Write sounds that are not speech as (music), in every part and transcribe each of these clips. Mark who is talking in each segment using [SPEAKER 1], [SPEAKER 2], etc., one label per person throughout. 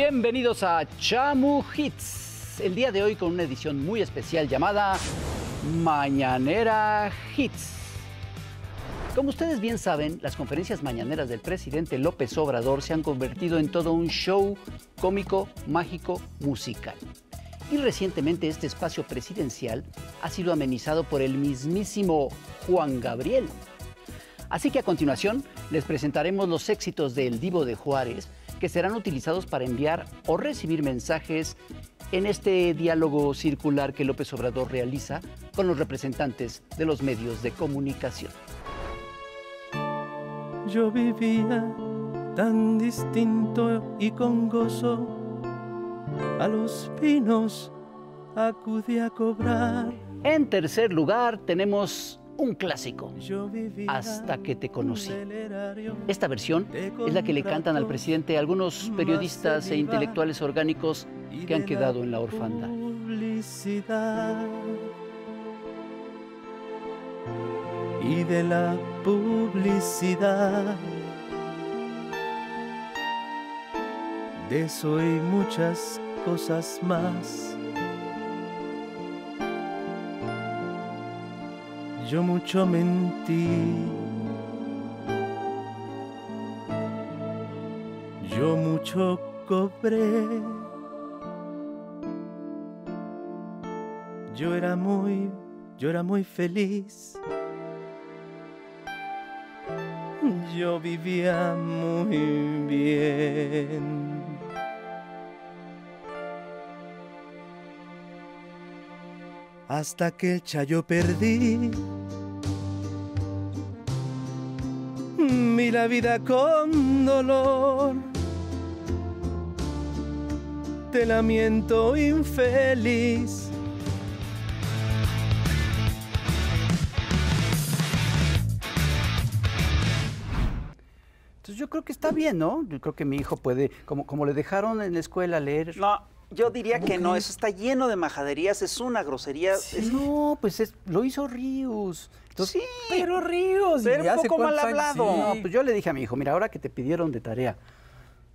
[SPEAKER 1] Bienvenidos a Chamu Hits. El día de hoy con una edición muy especial llamada Mañanera Hits. Como ustedes bien saben, las conferencias mañaneras del presidente López Obrador se han convertido en todo un show cómico, mágico, musical. Y recientemente este espacio presidencial ha sido amenizado por el mismísimo Juan Gabriel. Así que a continuación les presentaremos los éxitos del Divo de Juárez, que serán utilizados para enviar o recibir mensajes en este diálogo circular que López Obrador realiza con los representantes de los medios de comunicación.
[SPEAKER 2] Yo vivía tan distinto y con gozo a
[SPEAKER 1] los pinos acudí a cobrar. En tercer lugar tenemos un clásico, Hasta que te conocí. Esta versión es la que le cantan al presidente algunos periodistas e intelectuales orgánicos que han quedado en la orfanda. Y de la publicidad.
[SPEAKER 2] De eso y muchas cosas más. yo mucho mentí. Yo mucho cobré. Yo era muy, yo era muy feliz. Yo vivía muy bien. Hasta que el chayo perdí. la vida con dolor. Te lamento infeliz.
[SPEAKER 1] Entonces yo creo que está bien, ¿no? Yo creo que mi hijo puede, como, como le dejaron en la escuela leer.
[SPEAKER 3] No. Yo diría que no, eso está lleno de majaderías, es una grosería.
[SPEAKER 1] No, pues es, lo hizo
[SPEAKER 3] Ríos. sí, pero Ríos. era un poco mal hablado. No, pues
[SPEAKER 1] yo le dije a mi hijo, mira, ahora que te pidieron de tarea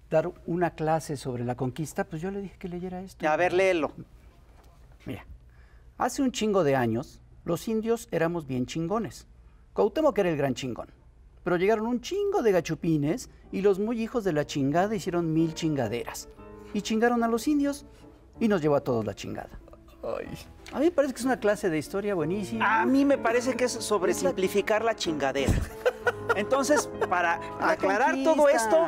[SPEAKER 1] dar una clase sobre la conquista, pues yo le dije que leyera esto.
[SPEAKER 3] A ver, léelo.
[SPEAKER 1] Mira, hace un chingo de años, los indios éramos bien chingones. que era el gran chingón. Pero llegaron un chingo de gachupines y los muy hijos de la chingada hicieron mil chingaderas y chingaron a los indios y nos llevó a todos la chingada.
[SPEAKER 3] A mí me parece que es una clase de historia buenísima. A mí me parece que es sobre simplificar la chingadera. Entonces, para aclarar todo esto,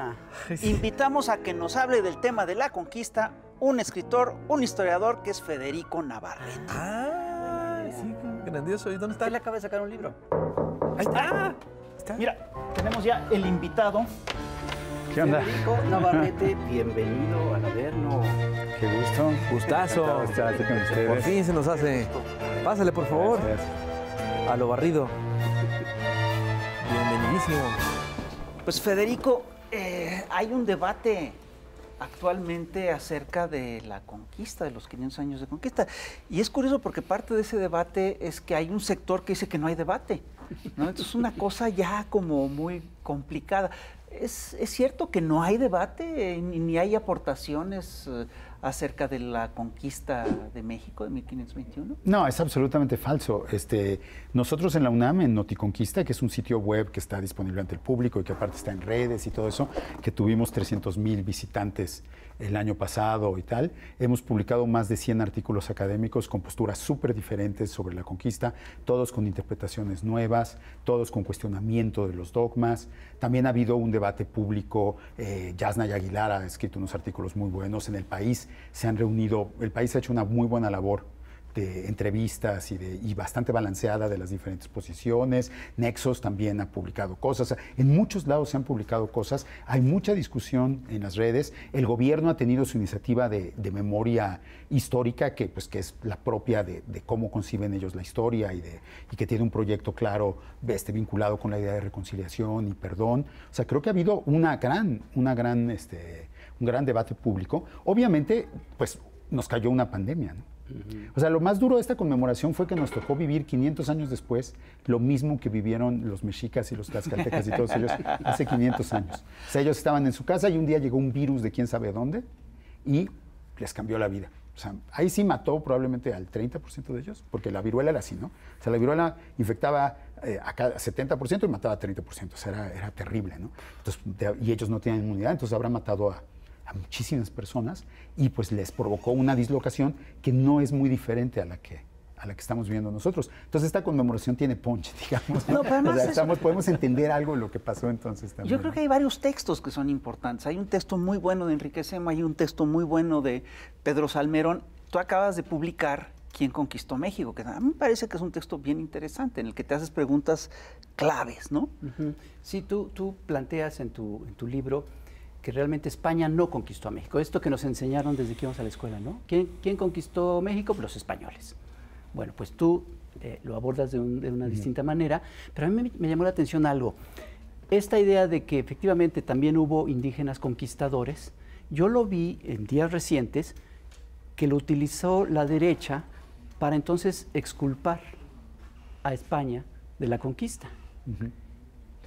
[SPEAKER 3] invitamos a que nos hable del tema de la conquista un escritor, un historiador que es Federico Navarrete. Ah, sí, grandioso. ¿Y dónde está? Le acaba de sacar un libro. Ahí ¿Está? Ah, mira, tenemos ya el invitado Federico Navarrete, bienvenido al Averno.
[SPEAKER 4] Qué gusto. Gustazo. Por fin se nos hace. Pásale, por favor.
[SPEAKER 3] A lo barrido. Bienvenidísimo. Pues Federico, eh, hay un debate actualmente acerca de la conquista, de los 500 años de conquista. Y es curioso porque parte de ese debate es que hay un sector que dice que no hay debate. ¿no? Entonces es una cosa ya como muy complicada. Es, cierto que no hay debate ni, hay aportaciones eh, acerca de la conquista de México de 1521.
[SPEAKER 5] No, es absolutamente falso. Este, nosotros en la UNAM, en Noticonquista, que es un sitio web que está disponible ante el público y que aparte está en redes y todo eso, que tuvimos 300 mil visitantes el año pasado y tal, hemos publicado más de 100 artículos académicos con posturas súper diferentes sobre la conquista, todos con interpretaciones nuevas, todos con cuestionamiento de los dogmas. También ha habido un debate público, eh, Yasna y Aguilar ha escrito unos artículos muy buenos, en el país se han reunido, el país ha hecho una muy buena labor de entrevistas y, de, bastante balanceada de las diferentes posiciones. Nexos también ha publicado cosas. En muchos lados se han publicado cosas. Hay mucha discusión en las redes. El gobierno ha tenido su iniciativa de, memoria histórica, que, pues, que es la propia de, cómo conciben ellos la historia y, de, y que tiene un proyecto claro este, vinculado con la idea de reconciliación y perdón. O sea, creo que ha habido una gran, una gran, este, un gran debate público. Obviamente, pues nos cayó una pandemia, ¿no? O sea, lo más duro de esta conmemoración fue que nos tocó vivir 500 años después lo mismo que vivieron los mexicas y los tlaxcaltecas y todos ellos hace 500 años. O sea, ellos estaban en su casa y un día llegó un virus de quién sabe dónde y les cambió la vida. O sea, ahí sí mató probablemente al 30% de ellos, porque la viruela era así, ¿no? O sea, la viruela infectaba eh, a cada 70% y mataba a 30%, o sea, era, terrible, ¿no? y ellos no tenían inmunidad, entonces habrá matado a a muchísimas personas y pues les provocó una dislocación que no es muy diferente a la que a la que estamos viendo nosotros. Entonces esta conmemoración tiene ponche, (laughs) digamos. No, podemos entender algo de lo que pasó entonces también. Yo creo
[SPEAKER 3] que hay varios textos que son importantes. Hay un texto muy bueno de Enrique Sema, hay un texto muy bueno de Pedro Salmerón. Tú acabas de publicar ¿Quién conquistó México? Que a mí me parece que es un texto bien interesante, en el que te haces preguntas claves, ¿no? Sí, tú, tú planteas en tu, en
[SPEAKER 1] tu libro que realmente España no conquistó a México. Esto que nos enseñaron desde que íbamos a la escuela, ¿no? ¿Quién, quién conquistó México? los españoles. Bueno, pues tú eh, lo abordas de, una distinta manera, pero a mí me, llamó la atención algo. Esta idea de que efectivamente también hubo indígenas conquistadores, yo lo vi en días recientes que lo utilizó la derecha para entonces exculpar a España de la conquista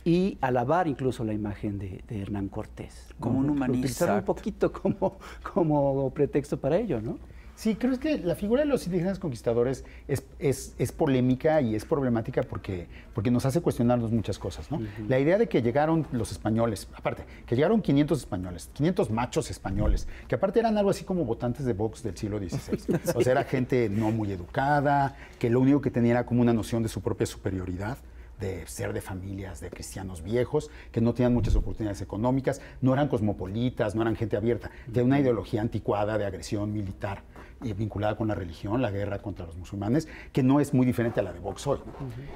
[SPEAKER 1] y alabar incluso la imagen de, Hernán Cortés.
[SPEAKER 5] Como un humanista. Utilizar un
[SPEAKER 1] poquito como, como pretexto para ello, ¿no?
[SPEAKER 5] Sí, creo que la figura de los indígenas conquistadores es, es, es polémica y es problemática porque, porque, nos hace cuestionarnos muchas cosas, ¿no? La idea de que llegaron los españoles, aparte, que llegaron 500 españoles, 500 machos españoles, que aparte eran algo así como votantes de Vox del siglo XVI. (laughs) O sea, era gente no muy educada, que lo único que tenía era como una noción de su propia superioridad de ser de familias de cristianos viejos, que no tenían muchas oportunidades económicas, no eran cosmopolitas, no eran gente abierta, de una ideología anticuada de agresión militar y vinculada con la religión, la guerra contra los musulmanes, que no es muy diferente a la de Vox hoy.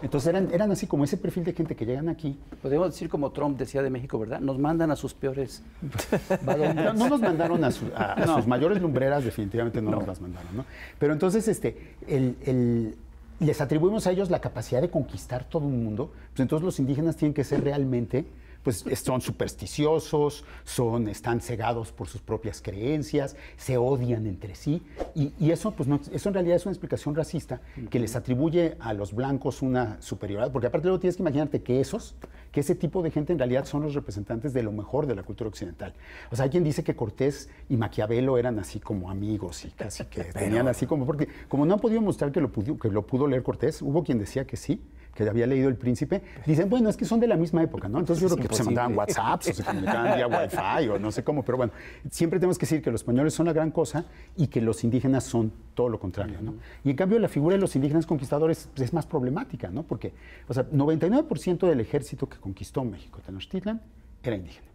[SPEAKER 1] Entonces eran, eran así como ese perfil de gente que llegan aquí. Podemos decir como Trump decía de México, ¿verdad? Nos mandan a sus peores...
[SPEAKER 3] (laughs)
[SPEAKER 5] no, no, nos mandaron a, sus mayores lumbreras, definitivamente no, nos las mandaron, ¿no? Pero entonces, este, el les atribuimos a ellos la capacidad de conquistar todo un mundo, pues entonces los indígenas tienen que ser realmente pues son supersticiosos, son, están cegados por sus propias creencias, se odian entre sí. Y, eso, pues eso en realidad es una explicación racista que les atribuye a los blancos una superioridad, porque aparte luego tienes que imaginarte que esos, que ese tipo de gente en realidad son los representantes de lo mejor de la cultura occidental. O sea, hay quien dice que Cortés y Maquiavelo eran así como amigos y casi que (laughs) tenían así como, porque como no han podido mostrar que lo, que lo pudo leer Cortés, hubo quien decía que sí, que había leído El Príncipe, dicen, bueno, es que son de la misma época, ¿no? Entonces yo creo que pues, se mandaban WhatsApps o se comunicaban vía Wi-Fi o no sé cómo, pero bueno, siempre tenemos que decir que los españoles son la gran cosa y que los indígenas son todo lo contrario, ¿no? Y en cambio la figura de los indígenas conquistadores pues, es más problemática, ¿no? Porque, o sea, 99% del ejército que conquistó México, Tenochtitlan, era indígena.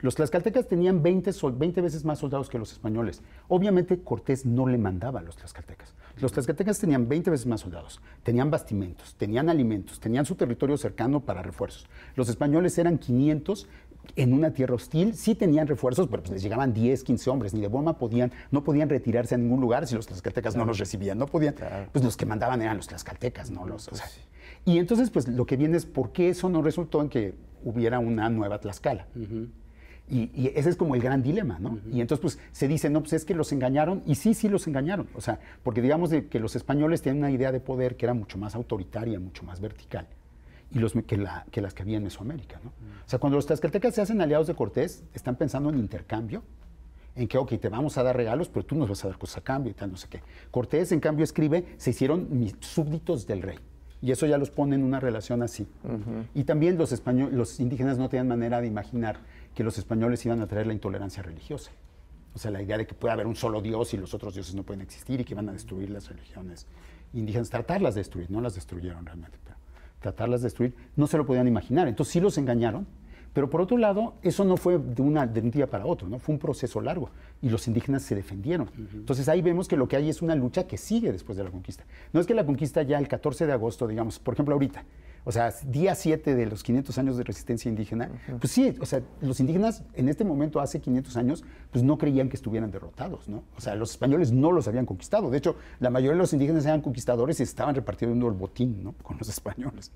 [SPEAKER 5] Los tlaxcaltecas tenían 20, 20, veces más soldados que los españoles. Obviamente Cortés no le mandaba a los tlaxcaltecas. Los tlaxcaltecas tenían 20 veces más soldados, tenían bastimentos, tenían alimentos, tenían su territorio cercano para refuerzos. Los españoles eran 500 en una tierra hostil, sí tenían refuerzos, pero pues les llegaban 10, 15 hombres, ni de broma podían, no podían retirarse a ningún lugar si los tlaxcaltecas no los recibían, no podían, pues los que mandaban eran los tlaxcaltecas, no los... Pues y entonces pues lo que viene es por qué eso no resultó en que hubiera una nueva Tlaxcala. Y, ese es como el gran dilema, ¿no? Y entonces, pues, se dice, no, pues es que los engañaron, y sí, sí los engañaron. O sea, porque digamos que los españoles tienen una idea de poder que era mucho más autoritaria, mucho más vertical, y los, que, las que había en Mesoamérica, ¿no? O sea, cuando los tlaxcaltecas se hacen aliados de Cortés, están pensando en intercambio, en que, ok, te vamos a dar regalos, pero tú nos vas a dar cosas a cambio y tal, no sé qué. Cortés, en cambio, escribe, se hicieron mis súbditos del rey. Y eso ya los pone en una relación así. Y también los, españoles, los indígenas no tenían manera de imaginar que los españoles iban a traer la intolerancia religiosa. O sea, la idea de que puede haber un solo Dios y los otros dioses no pueden existir y que van a destruir las religiones indígenas, tratarlas de destruir, no las destruyeron realmente, pero tratarlas de destruir, no se lo podían imaginar. Entonces sí los engañaron, pero por otro lado, eso no fue de, una, de un día para otro, ¿no? fue un proceso largo y los indígenas se defendieron. Entonces ahí vemos que lo que hay es una lucha que sigue después de la conquista. No es que la conquista ya el 14 de agosto, digamos, por ejemplo ahorita, o sea, día 7 de los 500 años de resistencia indígena, pues sí, o sea, los indígenas en este momento, hace 500 años, pues no creían que estuvieran derrotados, ¿no? O sea, los españoles no los habían conquistado. De hecho, la mayoría de los indígenas eran conquistadores y estaban repartiendo el botín, ¿no? (laughs) Con los españoles.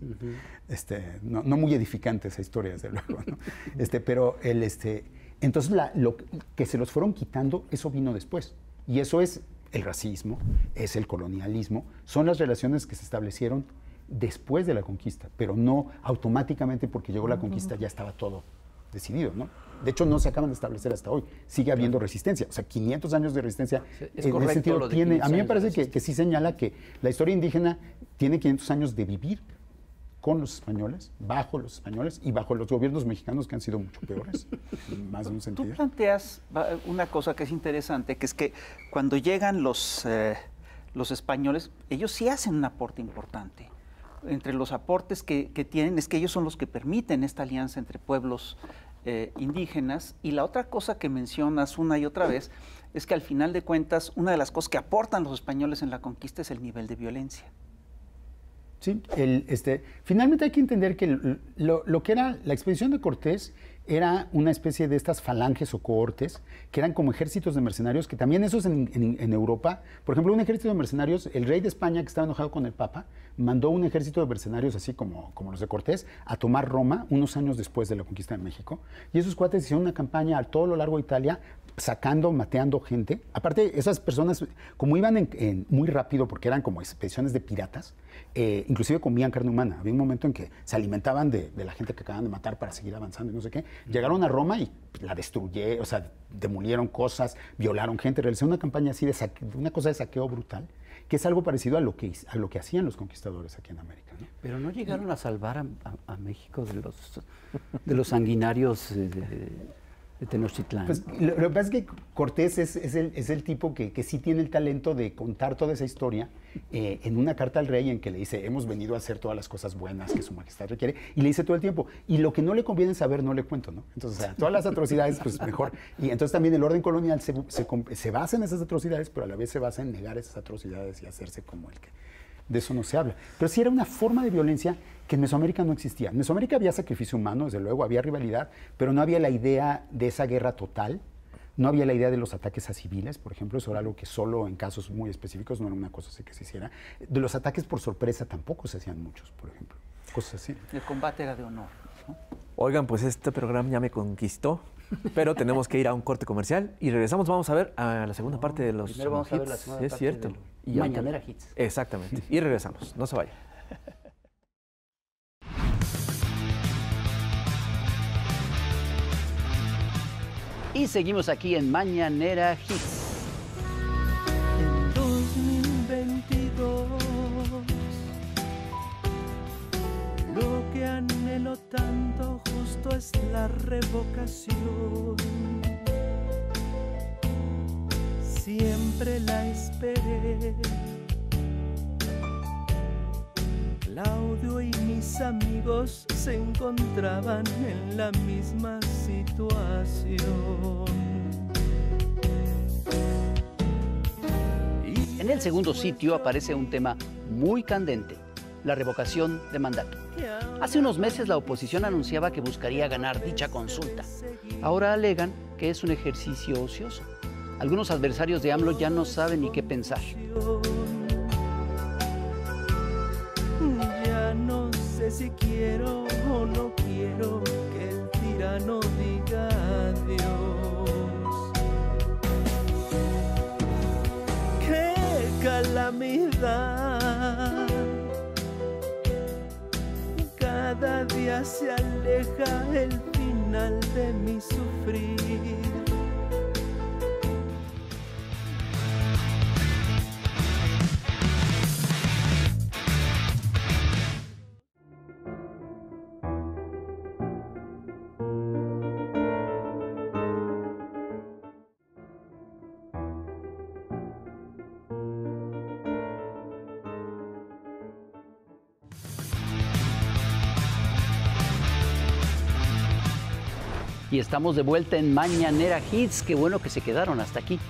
[SPEAKER 5] Este, no, muy edificante esa historia, desde luego, ¿no? Este, pero el, este, entonces, la, lo que se los fueron quitando, eso vino después. Y eso es el racismo, es el colonialismo, son las relaciones que se establecieron después de la conquista, pero no automáticamente porque llegó la conquista ya estaba todo decidido, ¿no? De hecho, no se acaban de establecer hasta hoy. Sigue habiendo resistencia. O sea, 500 años de resistencia. en sentido, a mí me parece que, sí señala que la historia indígena tiene 500 años de vivir con los españoles, bajo los españoles y bajo los gobiernos mexicanos que han sido mucho peores,
[SPEAKER 3] más de un sentido. Tú planteas una cosa que es interesante, que es que cuando llegan los, eh, los españoles, ellos sí hacen un aporte importante entre los aportes que, tienen es que ellos son los que permiten esta alianza entre pueblos eh, indígenas. Y la otra cosa que mencionas una y otra vez es que al final de cuentas una de las cosas que aportan los españoles en la conquista es el nivel de violencia. Sí,
[SPEAKER 5] el, este, finalmente hay que entender que lo que era la expedición de Cortés era una especie de estas falanges o cohortes que eran como ejércitos de mercenarios, que también esos en, en, Europa, por ejemplo, un ejército de mercenarios, el rey de España que estaba enojado con el Papa, mandó un ejército de mercenarios así como, como los de Cortés a tomar Roma unos años después de la conquista de México. Y esos cuates hicieron una campaña a todo lo largo de Italia sacando, mateando gente. Aparte, esas personas, como iban muy rápido, porque eran como expediciones de piratas, eh, inclusive comían carne humana. Había un momento en que se alimentaban de, la gente que acaban de matar para seguir avanzando y no sé qué. Llegaron a Roma y la destruyeron, o sea, demolieron cosas, violaron gente. Realizaron una campaña así de una cosa de saqueo brutal, que es algo parecido a lo que, a lo que hacían los conquistadores aquí en América.
[SPEAKER 1] Pero no llegaron a salvar a, México de los, de los sanguinarios... de, eh, de Tenochtitlán. Pues, lo, que pasa es que Cortés es, el, tipo que, sí
[SPEAKER 5] tiene el talento de contar toda esa historia eh, en una carta al rey en que le dice, hemos venido a hacer todas las cosas buenas que su majestad requiere, y le dice todo el tiempo, y lo que no le conviene saber no le cuento, ¿no? Entonces, o sea, todas las atrocidades, pues mejor. Y entonces también el orden colonial se, se basa en esas atrocidades, pero a la vez se basa en negar esas atrocidades y hacerse como el que de eso no se habla. Pero sí era una forma de violencia que en Mesoamérica no existía. En Mesoamérica había sacrificio humano, desde luego, había rivalidad, pero no había la idea de esa guerra total, no había la idea de los ataques a civiles, por ejemplo, eso era algo que solo en casos muy específicos no era una cosa que se hiciera. De los ataques por sorpresa tampoco se hacían muchos, por ejemplo,
[SPEAKER 4] cosas así.
[SPEAKER 3] El combate era de honor.
[SPEAKER 4] Oigan, pues este programa ya me conquistó, pero tenemos que ir a un corte comercial y regresamos. Vamos a ver a la segunda parte de los. Primero vamos a la segunda Es cierto. Mañanera Hits. Exactamente. Y regresamos. No se vaya. (laughs)
[SPEAKER 1] Y seguimos aquí en Mañanera Hits.
[SPEAKER 2] 2022, lo que anhelo tanto justo es la revocación siempre la esperé. Claudio y mis amigos se encontraban en la misma situación.
[SPEAKER 1] En el segundo sitio aparece un tema muy candente, la revocación de mandato. Hace unos meses la oposición anunciaba que buscaría ganar dicha consulta. Ahora alegan que es un ejercicio ocioso. Algunos adversarios de AMLO ya no saben ni qué pensar.
[SPEAKER 2] Ya no sé si quiero o no quiero que el tirano diga adiós. ¡Qué calamidad! Cada día se aleja el final de mi sufrir.
[SPEAKER 1] Estamos de vuelta en Mañanera Hits. Qué bueno que se quedaron hasta aquí.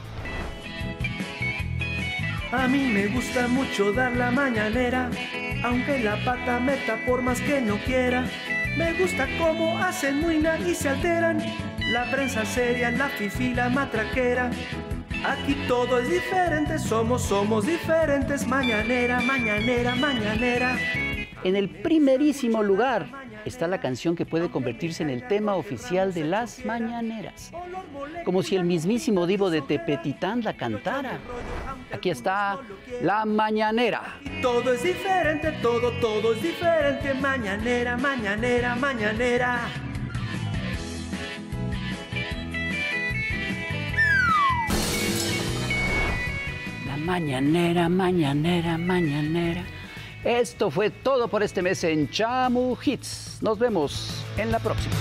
[SPEAKER 2] A mí me gusta mucho dar la mañanera, aunque la pata meta por más que no quiera. Me gusta cómo hacen muina y se alteran. La prensa seria, la fifi, la matraquera. Aquí todo es diferente,
[SPEAKER 1] somos, somos diferentes. Mañanera, mañanera, mañanera. En el primerísimo lugar está la canción que puede convertirse en el tema oficial de las mañaneras. Como si el mismísimo divo de Tepetitán la cantara. Aquí está La Mañanera. Todo es diferente, todo, todo es
[SPEAKER 2] diferente. Mañanera, mañanera, mañanera.
[SPEAKER 1] La mañanera, mañanera, mañanera. Esto fue todo por este mes en Chamu Hits. Nos vemos en la próxima.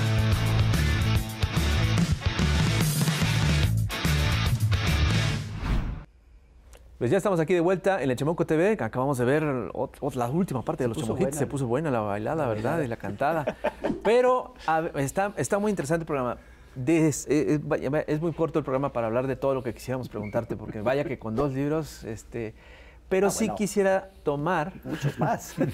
[SPEAKER 4] Pues ya estamos aquí de vuelta en el Chamuco TV. Acabamos de ver la última parte de los Chamu Hits. Se puso buena la bailada, ¿verdad? Y la cantada. Pero está, muy interesante el programa. Eh, eh, es, muy corto el programa para hablar de todo lo que quisiéramos preguntarte, porque vaya que con dos libros, este, pero ah, sí quisiera tomar. Muchos más. (laughs)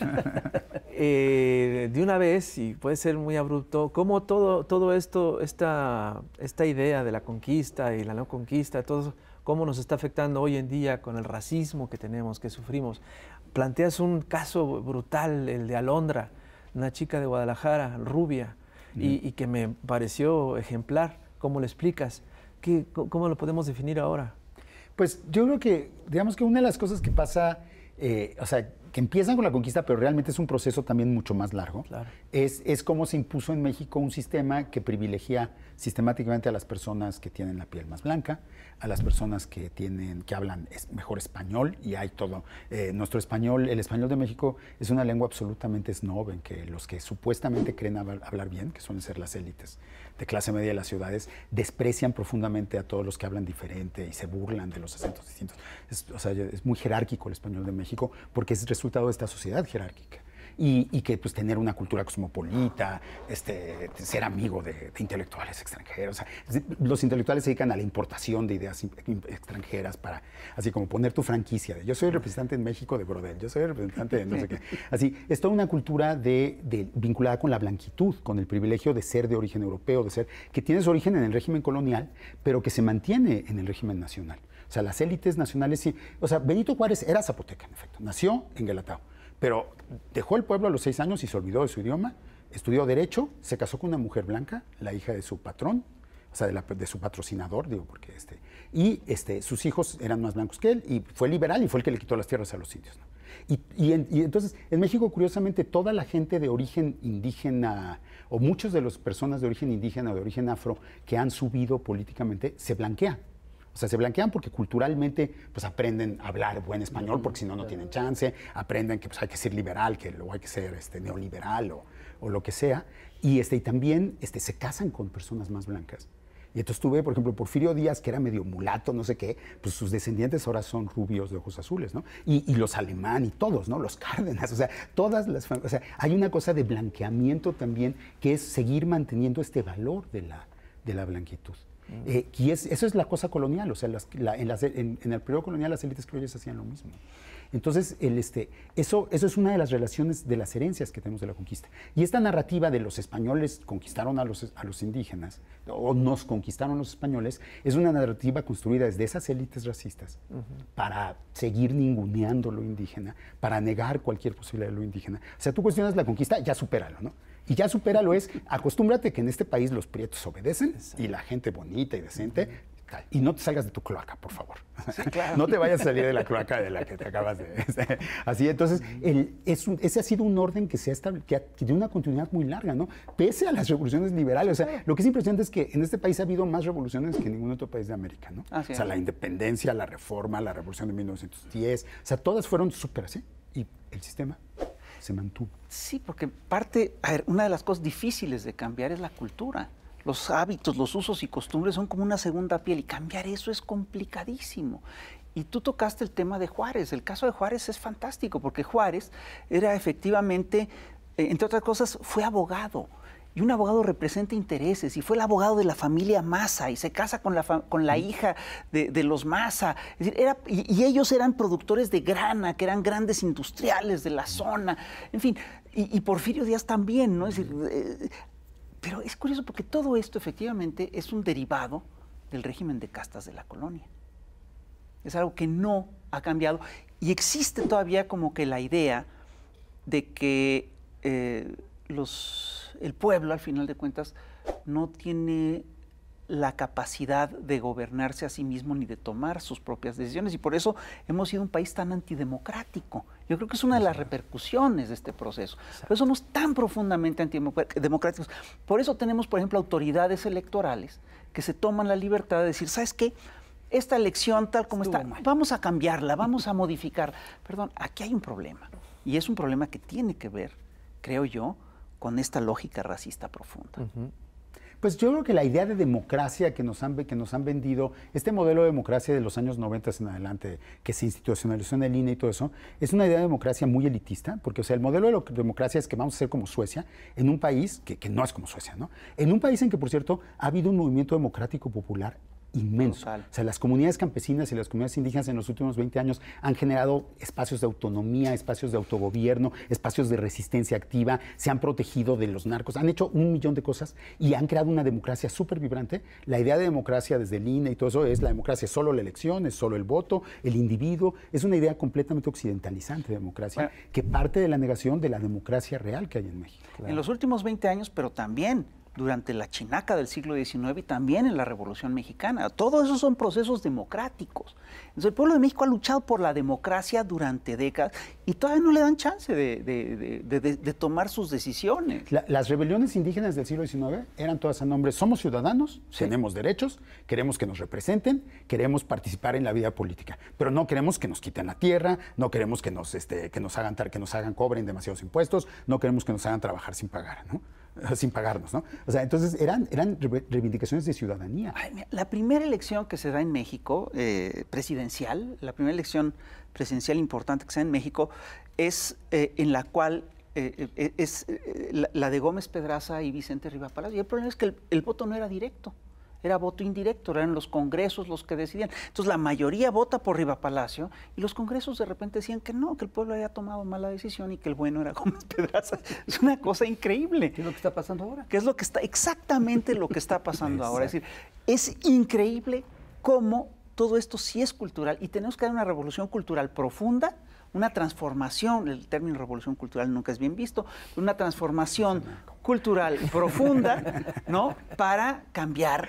[SPEAKER 4] Eh, de una vez, y puede ser muy abrupto, cómo todo, todo esto, esta, esta idea de la conquista y la no conquista, todo, cómo nos está afectando hoy en día con el racismo que tenemos, que sufrimos. Planteas un caso brutal, el de Alondra, una chica de Guadalajara, rubia, y, mm. que me pareció ejemplar. ¿Cómo lo explicas? ¿Qué, ¿Cómo lo podemos definir ahora? Pues yo creo
[SPEAKER 5] que, digamos que una de las cosas que pasa, eh, o sea, que empiezan con la conquista, pero realmente es un proceso también mucho más largo, es, cómo se impuso en México un sistema que privilegia sistemáticamente a las personas que tienen la piel más blanca, a las personas que tienen, que hablan mejor español, y hay todo. Eh, nuestro español, el español de México es una lengua absolutamente snob, en que los que supuestamente creen hablar bien, que suelen ser las élites, de clase media de las ciudades desprecian profundamente a todos los que hablan diferente y se burlan de los acentos distintos. Es, o sea, es muy jerárquico el español de México porque es resultado de esta sociedad jerárquica y, que pues tener una cultura cosmopolita, este, ser amigo de, intelectuales extranjeros. los intelectuales se dedican a la importación de ideas extranjeras para, así como poner tu franquicia yo soy representante en México de Brodel, yo soy representante de no sé qué. (laughs) Así, es toda una cultura de, vinculada con la blanquitud, con el privilegio de ser de origen europeo, de ser, que tiene su origen en el régimen colonial, pero que se mantiene en el régimen nacional. O sea, las élites nacionales sí. O sea, Benito Juárez era zapoteca, en efecto. Nació en Guelatao pero dejó el pueblo a los seis años y se olvidó de su idioma, estudió derecho, se casó con una mujer blanca, la hija de su patrón, o sea, de, su patrocinador, digo, porque este, y este, sus hijos eran más blancos que él, y fue liberal y fue el que le quitó las tierras a los indios. Y, y, entonces, en México, curiosamente, toda la gente de origen indígena, o muchas de las personas de origen indígena o de origen afro que han subido políticamente, se blanquea. O sea, se blanquean porque culturalmente pues aprenden a hablar buen español porque si no, no tienen chance, aprenden que pues, hay que ser liberal, que luego hay que ser este, neoliberal o, o lo que sea. Y, este, y también este, se casan con personas más blancas. Y entonces tuve, por ejemplo, Porfirio Díaz, que era medio mulato, no sé qué, pues sus descendientes ahora son rubios de ojos azules, ¿no? Y, y los alemán y todos, ¿no? Los Cárdenas, o sea, todas las... O sea, hay una cosa de blanqueamiento también que es seguir manteniendo este valor de la, de la blanquitud. Eh, y es, eso es la cosa colonial, o sea, en, el periodo colonial las élites criollas hacían lo mismo. Entonces, el, este, eso, eso es una de las relaciones de las herencias que tenemos de la conquista. Y esta narrativa de los españoles conquistaron a los, a los indígenas, o nos conquistaron los españoles, es una narrativa construida desde esas élites racistas para seguir ninguneando lo indígena, para negar cualquier posibilidad de lo indígena. O sea, tú cuestionas la conquista, ya supéralo, ¿no? Y ya supéralo es, acostúmbrate que en este país los prietos obedecen y la gente bonita y decente y no te salgas de tu cloaca, por favor. (laughs) no te vayas a salir de la cloaca de la que te acabas de. (laughs) Este, así, entonces, el, es ese ha sido un orden que se que tiene una continuidad muy larga, ¿no? Pese a las revoluciones liberales. O sea, lo que es impresionante es que en este país ha habido más revoluciones que en ningún otro país de América, ¿no? o sea, la independencia, la reforma, la revolución de 1910, o sea, todas fueron súper así. Y el sistema se mantuvo.
[SPEAKER 3] Sí, porque parte, a ver, una de las cosas difíciles de cambiar es la cultura. Los hábitos, los usos y costumbres son como una segunda piel y cambiar eso es complicadísimo. Y tú tocaste el tema de Juárez. El caso de Juárez es fantástico porque Juárez era efectivamente, eh, entre otras cosas, fue abogado y un abogado representa intereses y fue el abogado de la familia Massa y se casa con la, con la hija de, los Massa. y, ellos eran productores de grana, que eran grandes industriales de la zona. En fin, y, Porfirio Díaz también, ¿no? Es eh, pero es curioso porque todo esto efectivamente es un derivado del régimen de castas de la colonia. Es algo que no ha cambiado y existe todavía como que la idea de que eh, los el pueblo, al final de cuentas, no tiene la capacidad de gobernarse a sí mismo ni de tomar sus propias decisiones. Y por eso hemos sido un país tan antidemocrático. Yo creo que es una de las repercusiones de este proceso. Pero somos tan profundamente antidemocráticos. Por eso tenemos, por ejemplo, autoridades electorales que se toman la libertad de decir, ¿sabes qué? Esta elección tal como está, vamos a cambiarla, (laughs) vamos a modificar. Perdón, aquí hay un problema. Y es un problema que tiene que ver, creo yo, con esta lógica racista profunda.
[SPEAKER 5] Pues yo creo que la idea de democracia que nos, han, que nos han vendido, este modelo de democracia de los años 90 en adelante, que se institucionalizó en el INE y todo eso, es una idea de democracia muy elitista, porque o sea, el modelo de democracia es que vamos a ser como Suecia, en un país que, que no es como Suecia, ¿no? En un país en que, por cierto, ha habido un movimiento democrático popular inmenso. O sea, las comunidades campesinas y las comunidades indígenas en los últimos 20 años han generado espacios de autonomía, espacios de autogobierno, espacios de resistencia activa, se han protegido de los narcos, han hecho un millón de cosas y han creado una democracia súper vibrante. La idea de democracia desde el INE y todo eso es la democracia, solo la elección, es solo el voto, el individuo. Es una idea completamente occidentalizante de democracia que parte de la negación de la democracia real que hay en México. En
[SPEAKER 3] los últimos 20 años, pero también durante la chinaca del siglo XIX y también en la Revolución Mexicana. Todos esos son procesos democráticos. Entonces, el pueblo de México ha luchado por la democracia durante décadas y todavía no le dan chance de, tomar sus decisiones.
[SPEAKER 5] las rebeliones indígenas del siglo XIX eran todas a nombre, somos ciudadanos, tenemos derechos, queremos que nos representen, queremos participar en la vida política, pero no queremos que nos quiten la tierra, no queremos que nos, este, hagan, que cobren demasiados impuestos, no queremos que nos hagan trabajar sin pagar. ¿no? (laughs) sin pagarnos, ¿no? O sea, entonces eran, eran reivindicaciones
[SPEAKER 3] de ciudadanía. la primera elección que se da en México, eh, presidencial, la primera elección presidencial importante que se da en México, es eh, en la cual eh, es la, de Gómez Pedraza y Vicente Riva Palacio. Y el problema es que el voto no era directo era voto indirecto, eran los congresos los que decidían. Entonces la mayoría vota por Riva Palacio y los congresos de repente decían que no, que el pueblo había tomado mala decisión y que el bueno era Gómez (laughs) Pedraza. Es una cosa increíble. ¿Qué es lo que está pasando ahora? ¿Qué es lo que está exactamente lo que está pasando ahora? Es decir, es increíble cómo todo esto sí es cultural y tenemos que dar una revolución cultural profunda una transformación, el término revolución cultural nunca es bien visto, una transformación cultural profunda, ¿no? Para cambiar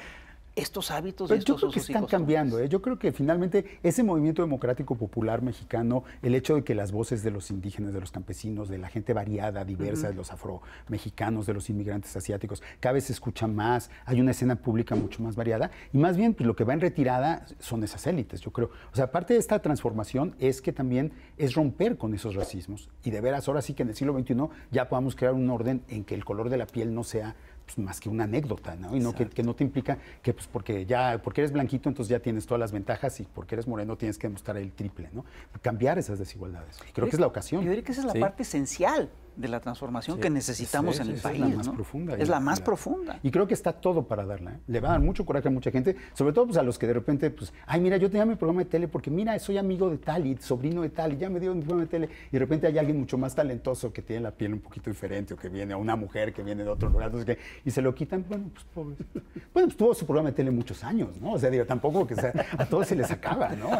[SPEAKER 3] estos hábitos. yo creo que están
[SPEAKER 5] cambiando. ¿eh? Yo creo que finalmente ese movimiento democrático popular mexicano, el hecho de que las voces de los indígenas, de los campesinos, de la gente variada, diversa, de los afromexicanos, de los inmigrantes asiáticos, cada vez se escucha más, hay una escena pública mucho más variada y más bien lo que va en retirada son esas élites, yo creo. O sea, parte de esta transformación es que también es romper con esos racismos y de veras ahora sí que en el siglo XXI ya podamos crear un orden en que el color de la piel no sea pues, más que una anécdota, ¿no? Y que, no te implica que pues porque ya, porque eres blanquito, entonces ya tienes todas las ventajas y porque eres moreno tienes que demostrar el triple, ¿no? Cambiar esas desigualdades. Creo que es la ocasión. Yo diría que esa es la parte
[SPEAKER 3] esencial de la transformación que necesitamos en el país. Es la más profunda. Es la más profunda.
[SPEAKER 5] Y creo que está todo para darla. ¿eh? Le va a dar mucho coraje a mucha gente, sobre todo pues, a los que de repente, pues, ay, mira, yo tenía mi programa de tele porque, mira, soy amigo de tal y sobrino de tal y ya me dio mi programa de tele. Y de repente hay alguien mucho más talentoso que tiene la piel un poquito diferente o que viene, a una mujer que viene de otro lugar, entonces, y se lo quitan, bueno, pues pobre. (laughs) Bueno, pues tuvo su programa de tele muchos años, ¿no? O sea, digo, tampoco que sea, a todos se les acaba, ¿no? (laughs)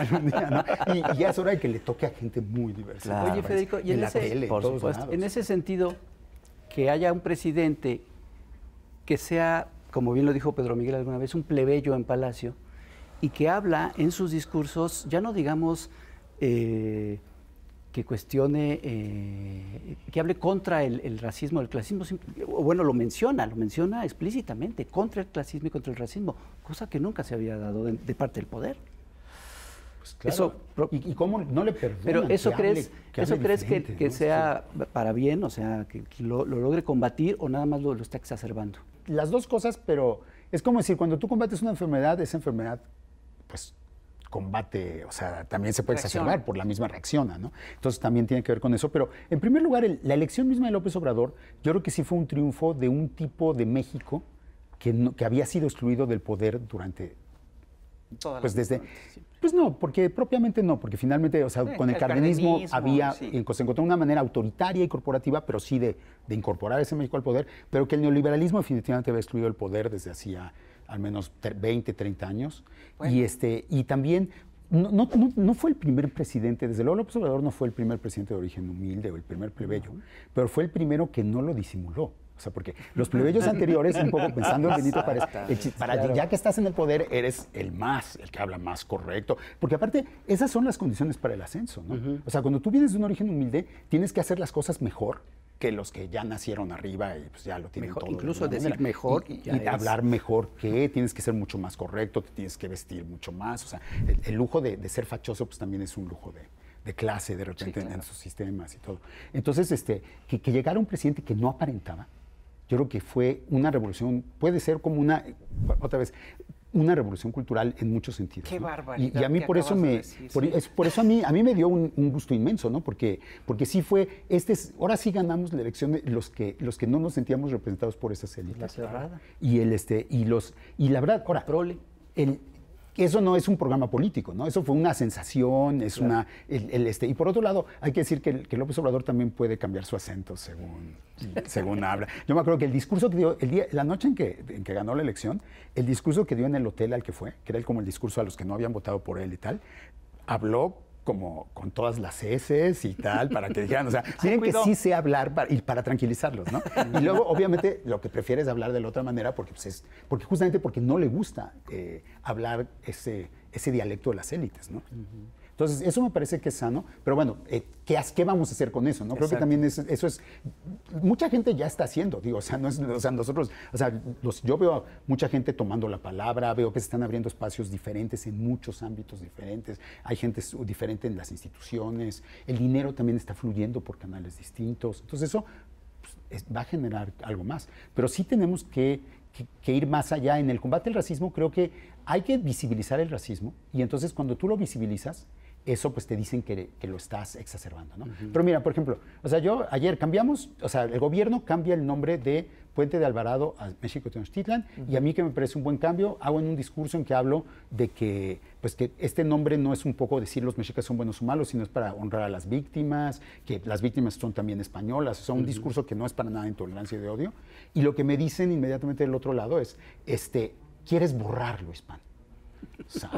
[SPEAKER 5] Y, ya es hora de que le toque a gente muy
[SPEAKER 1] diversa. Oye, Federico, y en, la en ese sentido, que haya un presidente que sea, como bien lo dijo Pedro Miguel alguna vez, un plebeyo en Palacio y que habla en sus discursos, ya no digamos eh, que cuestione, eh, que hable contra el, racismo, el clasismo, o bueno, lo menciona, lo menciona explícitamente, contra el clasismo y contra el racismo, cosa que nunca se había dado de parte del poder. Eso, ¿Y, cómo no le perdonan? Pero eso crees, que, eso crees que, sea para bien, o sea, que, lo, logre combatir o nada más lo, está exacerbando. Las dos cosas, pero es como decir,
[SPEAKER 5] cuando tú combates una enfermedad, esa enfermedad, pues combate, o sea, también se puede exacerbar por la misma reacción. ¿no? Entonces también tiene que ver con eso, pero en primer lugar, la elección misma de López Obrador, yo creo que sí fue un triunfo de un tipo de México que, que había sido excluido del poder durante pues desde pues no, porque propiamente no, porque finalmente, o sea, con el, cardenismo, había, se encontró una manera autoritaria y corporativa, pero sí de, de, incorporar ese México al poder, pero que el neoliberalismo definitivamente había excluido el poder desde hacía al menos 20, 30 años. Y, este, y también no, fue el primer presidente, desde luego López Obrador no fue el primer presidente de origen humilde o el primer plebeyo, pero fue el primero que no lo disimuló. O sea, porque los plebeyos anteriores, un poco pensando en Benito para ya que estás en el poder, eres el más, el que habla más correcto. Porque aparte, esas son las condiciones para el ascenso, ¿no? O sea, cuando tú vienes de un origen humilde, tienes que hacer las cosas mejor que los que ya nacieron arriba y pues ya lo tienen todo. Incluso decir mejor. Y, hablar mejor que, tienes que ser mucho más correcto, te tienes que vestir mucho más. O sea, el, lujo de, ser fachoso pues también es un lujo de, clase de repente en, esos sus sistemas y todo. Entonces, este, que, que llegara un presidente que no aparentaba, yo creo que fue una revolución, puede ser como una, otra vez, una revolución cultural en muchos sentidos. Qué bárbaro. Y, a mí por eso me, es, por, eso a mí, a mí me dio un, gusto inmenso, ¿no? Porque, porque sí fue, este es, ahora sí ganamos la elección de los que, los que no nos sentíamos representados por esas élites. La cerrada. Y el este, y los, y la verdad, ahora. Prole. El, eso no es un programa político, ¿no? Eso fue una sensación, es una. este, y por otro lado, hay que decir que, López Obrador también puede cambiar su acento según, según habla. Yo me acuerdo que el discurso que dio, el día, la noche en que, en que ganó la elección, el discurso que dio en el hotel al que fue, que era como el discurso a los que no habían votado por él y tal, habló como con todas las heces y tal, para que dijeran, o sea, (laughs) miren que sí sé hablar y para tranquilizarlos, ¿no? Y luego, (laughs) obviamente, lo que prefiere es hablar de la otra manera porque, pues, es, porque justamente porque no le gusta eh, hablar ese, ese dialecto de las élites, ¿no? Entonces, eso me parece que es sano, pero bueno, eh, ¿qué, ¿qué, vamos a hacer con eso? ¿no? Creo que también eso es, mucha gente ya está haciendo, digo, o sea, no es, nosotros, o sea, yo veo a mucha gente tomando la palabra, veo que se están abriendo espacios diferentes en muchos ámbitos diferentes, hay gente diferente en las instituciones, el dinero también está fluyendo por canales distintos, entonces eso pues, va a generar algo más, pero sí tenemos que que, ir más allá. En el combate al racismo creo que hay que visibilizar el racismo y entonces cuando tú lo visibilizas, eso pues te dicen que, lo estás exacerbando, ¿no? Pero mira, por ejemplo, o sea, yo ayer cambiamos, o sea, el gobierno cambia el nombre de Puente de Alvarado a México Tenochtitlan y a mí que me parece un buen cambio, hago en un discurso en que hablo de que pues que este nombre no es un poco decir los mexicas son buenos o malos, sino es para honrar a las víctimas, que las víctimas son también españolas, o sea, un discurso que no es para nada intolerancia y de odio. Y lo que me dicen inmediatamente del otro lado es, este, quieres borrarlo, lo hispano.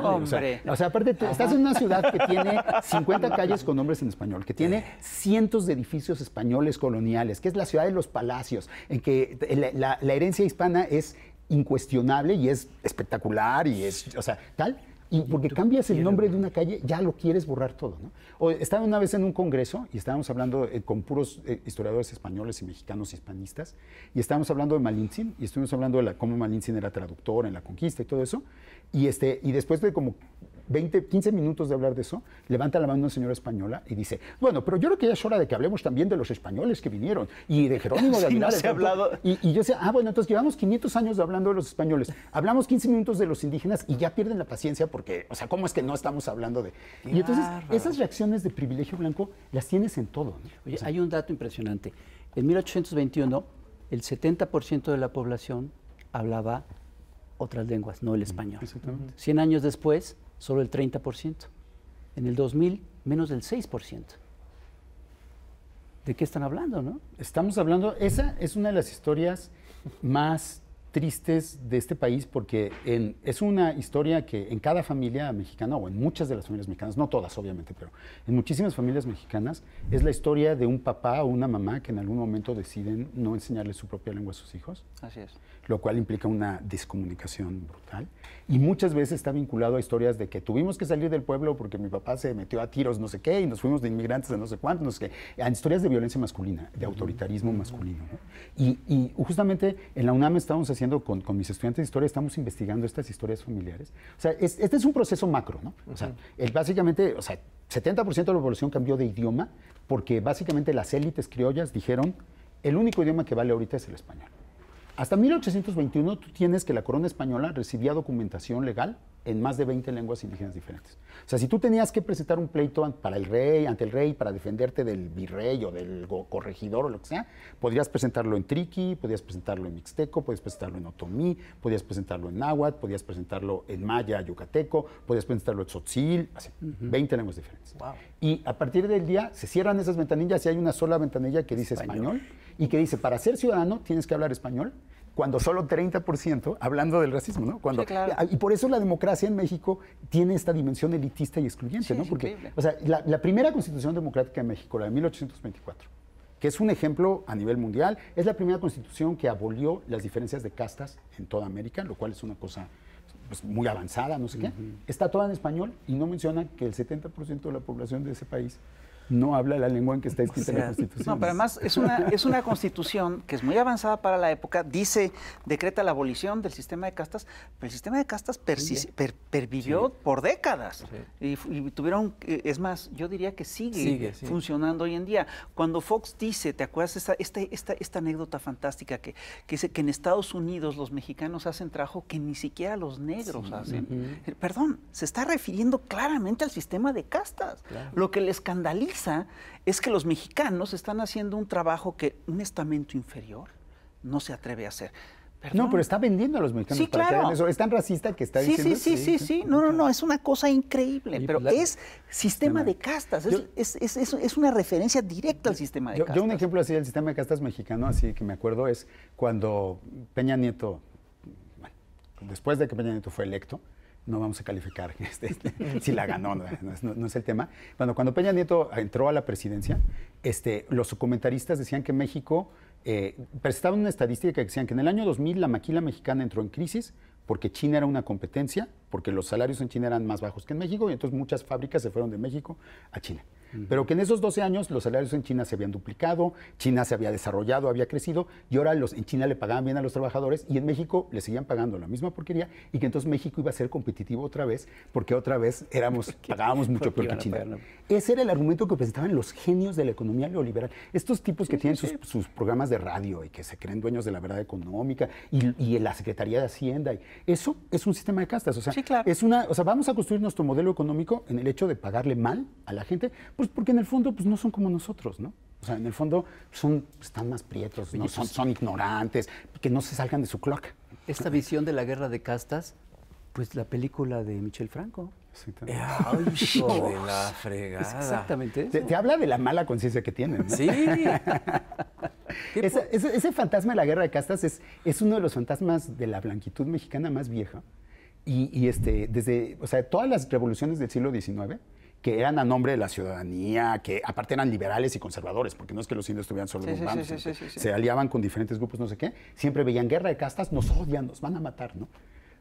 [SPEAKER 3] Hombre. O
[SPEAKER 5] sea, aparte, estás en una ciudad que tiene 50 (laughs) calles con nombres en español, que tiene cientos de edificios españoles coloniales, que es la ciudad de los palacios, en que la, la herencia hispana es incuestionable y es espectacular y es, o sea, tal y porque cambias el nombre de una calle, ya lo quieres borrar todo, ¿no? estaba una vez en un congreso y estábamos hablando eh, con puros eh, historiadores españoles y mexicanos hispanistas, y estábamos hablando de Malintzin, y estuvimos hablando de cómo Malintzin era traductor en la conquista y todo eso, y, este, y después de como 20, 15 minutos de hablar de eso, levanta la mano una señora española y dice, bueno, pero yo creo que ya es hora de que hablemos también de los españoles que vinieron y de Jerónimo de (laughs) Aguilar. Y, yo decía, ah, bueno, entonces llevamos 500 años hablando de los españoles, hablamos 15 minutos de los indígenas y ya pierden la paciencia porque, o sea, ¿cómo es que no estamos hablando de...? Y entonces esas
[SPEAKER 1] reacciones de privilegio blanco las tienes en todo. Oye, hay un dato impresionante. En 1821, el 70% de la población hablaba otras lenguas, no el español. Exactamente. 100 años después, solo el 30%. En el 2000, menos del 6%. ¿De qué están hablando, no? Estamos hablando,
[SPEAKER 5] esa es una de las historias más tristes de este país porque es una historia que en cada familia mexicana, o en muchas de las familias mexicanas, no todas obviamente, pero en muchísimas familias mexicanas, es la historia de un papá o una mamá que en algún momento deciden no enseñarle su propia lengua a sus hijos. Así es lo cual implica una descomunicación brutal. Y muchas veces está vinculado a historias de que tuvimos que salir del pueblo porque mi papá se metió a tiros no sé qué y nos fuimos de inmigrantes de no sé cuánto, no sé qué. A historias de violencia masculina, de autoritarismo masculino. Y, justamente en la UNAM estamos haciendo con, mis estudiantes de historia, estamos investigando estas historias familiares. O sea, este es un proceso macro, ¿no? O sea, el, básicamente, o sea, 70% de la población cambió de idioma porque básicamente las élites criollas dijeron, el único idioma que vale ahorita es el español. Hasta 1821 tú tienes que la corona española recibía documentación legal en más de 20 lenguas indígenas diferentes. O sea, si tú tenías que presentar un pleito para el rey, ante el rey, para defenderte del virrey o del corregidor o lo que sea, podrías presentarlo en triqui, podrías presentarlo en mixteco, podrías presentarlo en otomí, podrías presentarlo en náhuatl, podrías presentarlo en maya, yucateco, podrías presentarlo en tzotzil, así, 20 lenguas diferentes. Y a partir del día se cierran esas ventanillas y hay una sola ventanilla que dice español y que dice, para ser ciudadano tienes que hablar español cuando solo 30%, hablando del racismo, ¿no? Y por eso la democracia en México tiene esta dimensión elitista y excluyente, ¿no? Porque, o sea, la, primera constitución democrática en México, la de 1824, que es un ejemplo a nivel mundial, es la primera constitución que abolió las diferencias de castas en toda América, lo cual es una cosa pues, muy avanzada, no sé qué. Está toda en español y no menciona que el 70% de la población de ese país no habla la lengua en que está escrita la Constitución. No, pero
[SPEAKER 3] además es una, es una Constitución que es muy avanzada para la época. Dice, decreta la abolición del sistema de castas, pero el sistema de castas pervivió por décadas. Y, tuvieron, eh, es más, yo diría que sigue, funcionando hoy en día. Cuando Fox dice, ¿te acuerdas esta, este, esta, esta, anécdota fantástica que, dice que en Estados Unidos los mexicanos hacen trabajo que ni siquiera los negros hacen? Eh, perdón, se está refiriendo claramente al sistema de castas, lo que le escandaliza es que los mexicanos están haciendo un trabajo que un estamento inferior no se atreve a hacer.
[SPEAKER 5] No, pero está vendiendo a los mexicanos. Sí, claro. Es tan racista que está diciendo. Sí, sí, sí, sí, sí.
[SPEAKER 3] No, no, no. Es una cosa increíble. pero pues es sistema de castas. Es, una referencia directa al sistema de castas. Yo, un
[SPEAKER 5] ejemplo así del sistema de castas mexicano, así que me acuerdo, es cuando Peña Nieto, bueno, después de que Peña Nieto fue electo, no vamos a calificar (laughs) este, este, si la ganó, no, es el tema. Bueno, cuando Peña Nieto entró a la presidencia, este, los comentaristas decían que México eh, presentaban una estadística que decían que en el año 2000 la maquila mexicana entró en crisis porque China era una competencia porque los salarios en China eran más bajos que en México y entonces muchas fábricas se fueron de México a China. Pero que en esos 12 años los salarios en China se habían duplicado, China se había desarrollado, había crecido y ahora los, en China le pagaban bien a los trabajadores y en México le seguían pagando la misma porquería y que entonces México iba a ser competitivo otra vez porque otra vez éramos, (laughs) pagábamos mucho peor que China. Ese era el argumento que presentaban los genios de la economía neoliberal. Estos tipos que tienen sus, programas de radio y que se creen dueños de la verdad económica y, en la Secretaría de Hacienda. Y eso es un sistema de castas. O sea, o sea, vamos a construir nuestro modelo económico en el hecho de pagarle mal a la gente, pues porque en el fondo pues no son como nosotros, ¿no? O sea, en el fondo son, están más prietos,
[SPEAKER 1] pues son, ignorantes, que no se salgan de su cloaca. Esta visión de la guerra de castas, pues la película de Michel Franco.
[SPEAKER 4] Eh, ay, (laughs) de la fregada. exactamente. Te,
[SPEAKER 5] habla de la mala conciencia que tienen. Sí.
[SPEAKER 4] (laughs) (laughs)
[SPEAKER 5] ese, fantasma de la guerra de castas es uno de los fantasmas de la blanquitud mexicana más vieja. Y, este, desde, o sea, todas las revoluciones del siglo XIX, que eran a nombre de la ciudadanía, que aparte eran liberales y conservadores, porque no es que los indios estuvieran solo sí, se aliaban con diferentes grupos, no sé qué, siempre veían guerra de castas, nos odian, nos van a matar, ¿no?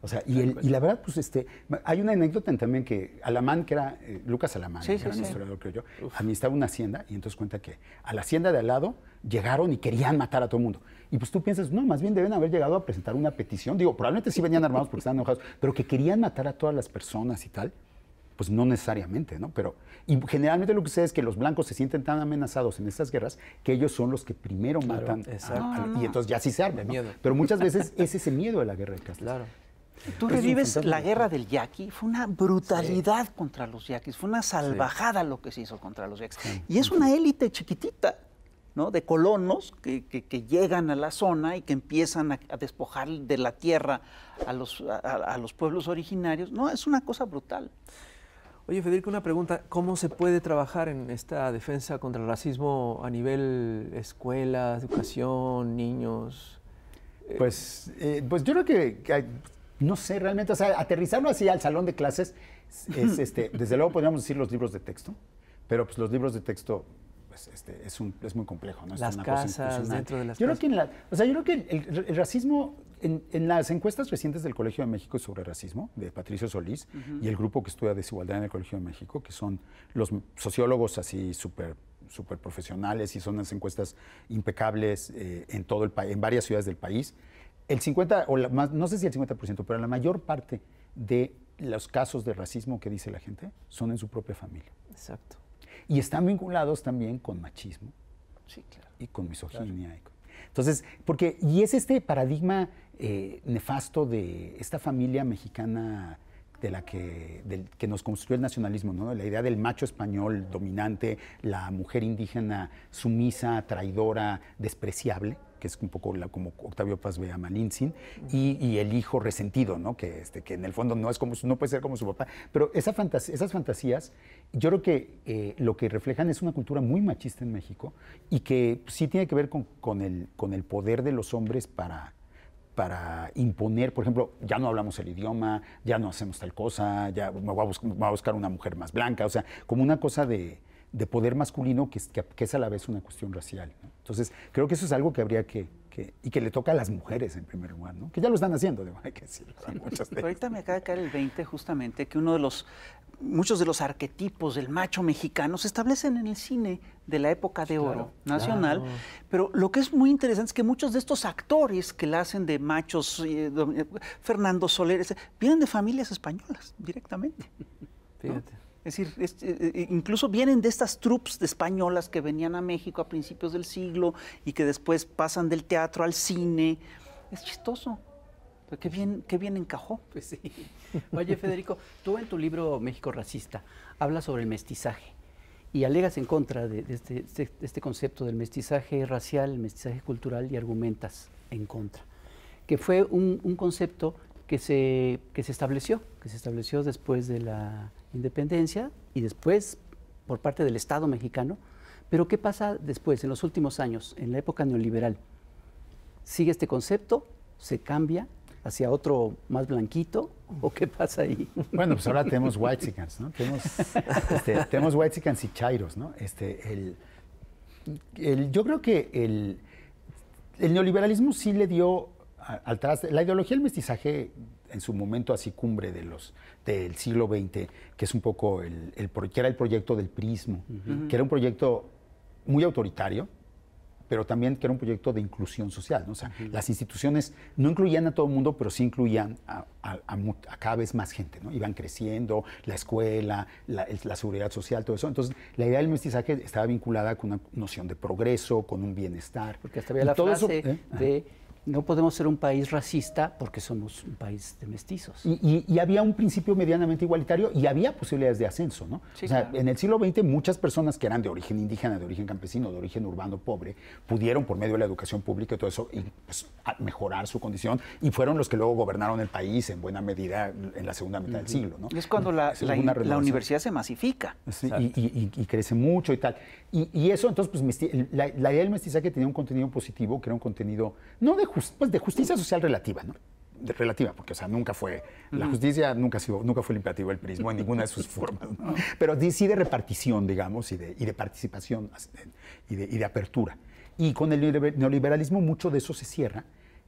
[SPEAKER 5] O sea, y, la verdad, pues este, hay una anécdota también que Alamán, que era eh, Lucas Alamán, que era sí. historiador, creo yo, administraba una hacienda y entonces cuenta que a la hacienda de al lado llegaron y querían matar a todo el mundo. Y pues tú piensas, no, más bien deben haber llegado a presentar una petición. Digo, probablemente sí venían armados porque estaban enojados, pero que querían matar a todas las personas y tal pues no necesariamente, ¿no? Pero y generalmente lo que sucede es que los blancos se sienten tan amenazados en estas guerras que ellos son los que primero matan a, y entonces ya sí se arman, miedo. Pero muchas veces es ese miedo de la guerra de castas. Claro.
[SPEAKER 3] Tú revives la guerra del yaqui, fue una brutalidad contra los yaquis, fue una salvajada lo que se hizo contra los yaquis. Y es una élite chiquitita, ¿no? De colonos que, llegan a la zona y que empiezan a, despojar de la tierra a los, a, los pueblos originarios. No, es una cosa brutal. Oye, Federico, una pregunta. ¿Cómo se puede
[SPEAKER 4] trabajar en esta defensa contra el racismo a nivel escuela, educación, niños? Pues, eh, pues yo creo que, que no sé, realmente,
[SPEAKER 5] o sea, aterrizarlo así al salón de clases, (laughs) este, desde luego podríamos decir los libros de texto, pero pues los libros de texto pues, este, es, es muy complejo, ¿no? Es las casas, dentro de las yo casas. Creo que o sea, yo creo que el, racismo, en, las encuestas recientes del Colegio de México sobre racismo, de Patricio Solís, y el grupo que estudia desigualdad en el Colegio de México, que son los sociólogos así súper super profesionales y son unas encuestas impecables eh, en todo el país, en varias ciudades del país el 50, o más, no sé si el 50%, pero la mayor parte de los casos de racismo que dice la gente son en su propia familia. Exacto. Y están vinculados también con machismo. Sí, claro. Y con misoginia. Entonces, porque, y es este paradigma eh, nefasto de esta familia mexicana de la que, que nos construyó el nacionalismo, ¿no? la idea del macho español dominante, la mujer indígena sumisa, traidora, despreciable que es un poco como Octavio Paz Vea Malinsin, y, y, el hijo resentido, ¿no? que, este, que en el fondo no, es como, no puede ser como su papá. Pero esas fantasías, yo creo que eh, lo que reflejan es una cultura muy machista en México y que sí tiene que ver con, el, con el poder de los hombres para, para imponer, por ejemplo, ya no hablamos el idioma, ya no hacemos tal cosa, ya me voy a, buscar, una mujer más blanca, o sea, como una cosa de, de poder masculino que, es a la vez una cuestión racial. Entonces, creo que eso es algo que habría que, y que le toca a las mujeres en primer lugar, ¿no? que ya lo están haciendo, hay que decirlo.
[SPEAKER 3] ahorita me acaba de caer el 20 justamente que uno de los, muchos de los arquetipos del macho mexicano se establecen en el cine de la época de oro nacional, pero lo que es muy interesante es que muchos de estos actores que la hacen de machos, eh, eh, Fernando Soler, vienen de familias españolas directamente. Fíjate. Es decir, eh, eh, incluso vienen de estas troupes de españolas que venían a México a principios del siglo y que después pasan del teatro al cine. Es chistoso. qué bien, qué bien encajó. (laughs) Pues sí. Oye, Federico,
[SPEAKER 1] tú en tu libro México Racista hablas sobre el
[SPEAKER 3] mestizaje
[SPEAKER 1] y alegas en contra de, este, este, este, concepto del mestizaje racial, mestizaje cultural y argumentas en contra, que fue un, concepto que se, que se estableció, que se estableció después de la, independencia y después por parte del Estado mexicano. Pero ¿qué pasa después, en los últimos años, en la época neoliberal? Sigue este concepto, se cambia hacia otro más blanquito, ¿o qué pasa ahí? Bueno, pues ahora tenemos whitesicans, ¿no? Tenemos, este, tenemos
[SPEAKER 5] y chairos, ¿no? Este, yo creo que el, el neoliberalismo sí le dio la ideología del mestizaje en su momento así cumbre de los, del siglo XX, que es un poco el, era el proyecto del prismo, que era un proyecto muy autoritario, pero también que era un proyecto de inclusión social. sea, las instituciones no incluían a todo el mundo, pero sí incluían a, cada vez más gente, ¿no? Iban creciendo, la escuela, la, seguridad social, todo eso. Entonces, la idea del mestizaje estaba vinculada con una noción de progreso, con un bienestar. Porque hasta había la ¿eh? de no podemos ser un país racista porque somos un país de mestizos. Y, había un principio medianamente igualitario y había posibilidades de ascenso, ¿no? en el siglo XX muchas personas que eran de origen indígena, de origen campesino, de origen urbano pobre, pudieron por medio de la educación pública y todo eso pues, mejorar su condición y fueron los que luego gobernaron el país en buena medida
[SPEAKER 3] en la segunda mitad del siglo, ¿no? es cuando la, universidad se masifica.
[SPEAKER 5] y, crece mucho y tal. Y, eso entonces, pues la, la idea del mestizaje tenía un contenido positivo, que era un contenido no de pues, de justicia social relativa, ¿no? relativa, porque o sea, nunca fue, la justicia nunca, sido, nunca fue el imperativo del prismo en ninguna de sus (laughs) formas, ¿no? pero sí de repartición, digamos, y de, participación y de, apertura. Y con el neoliberalismo mucho de eso se cierra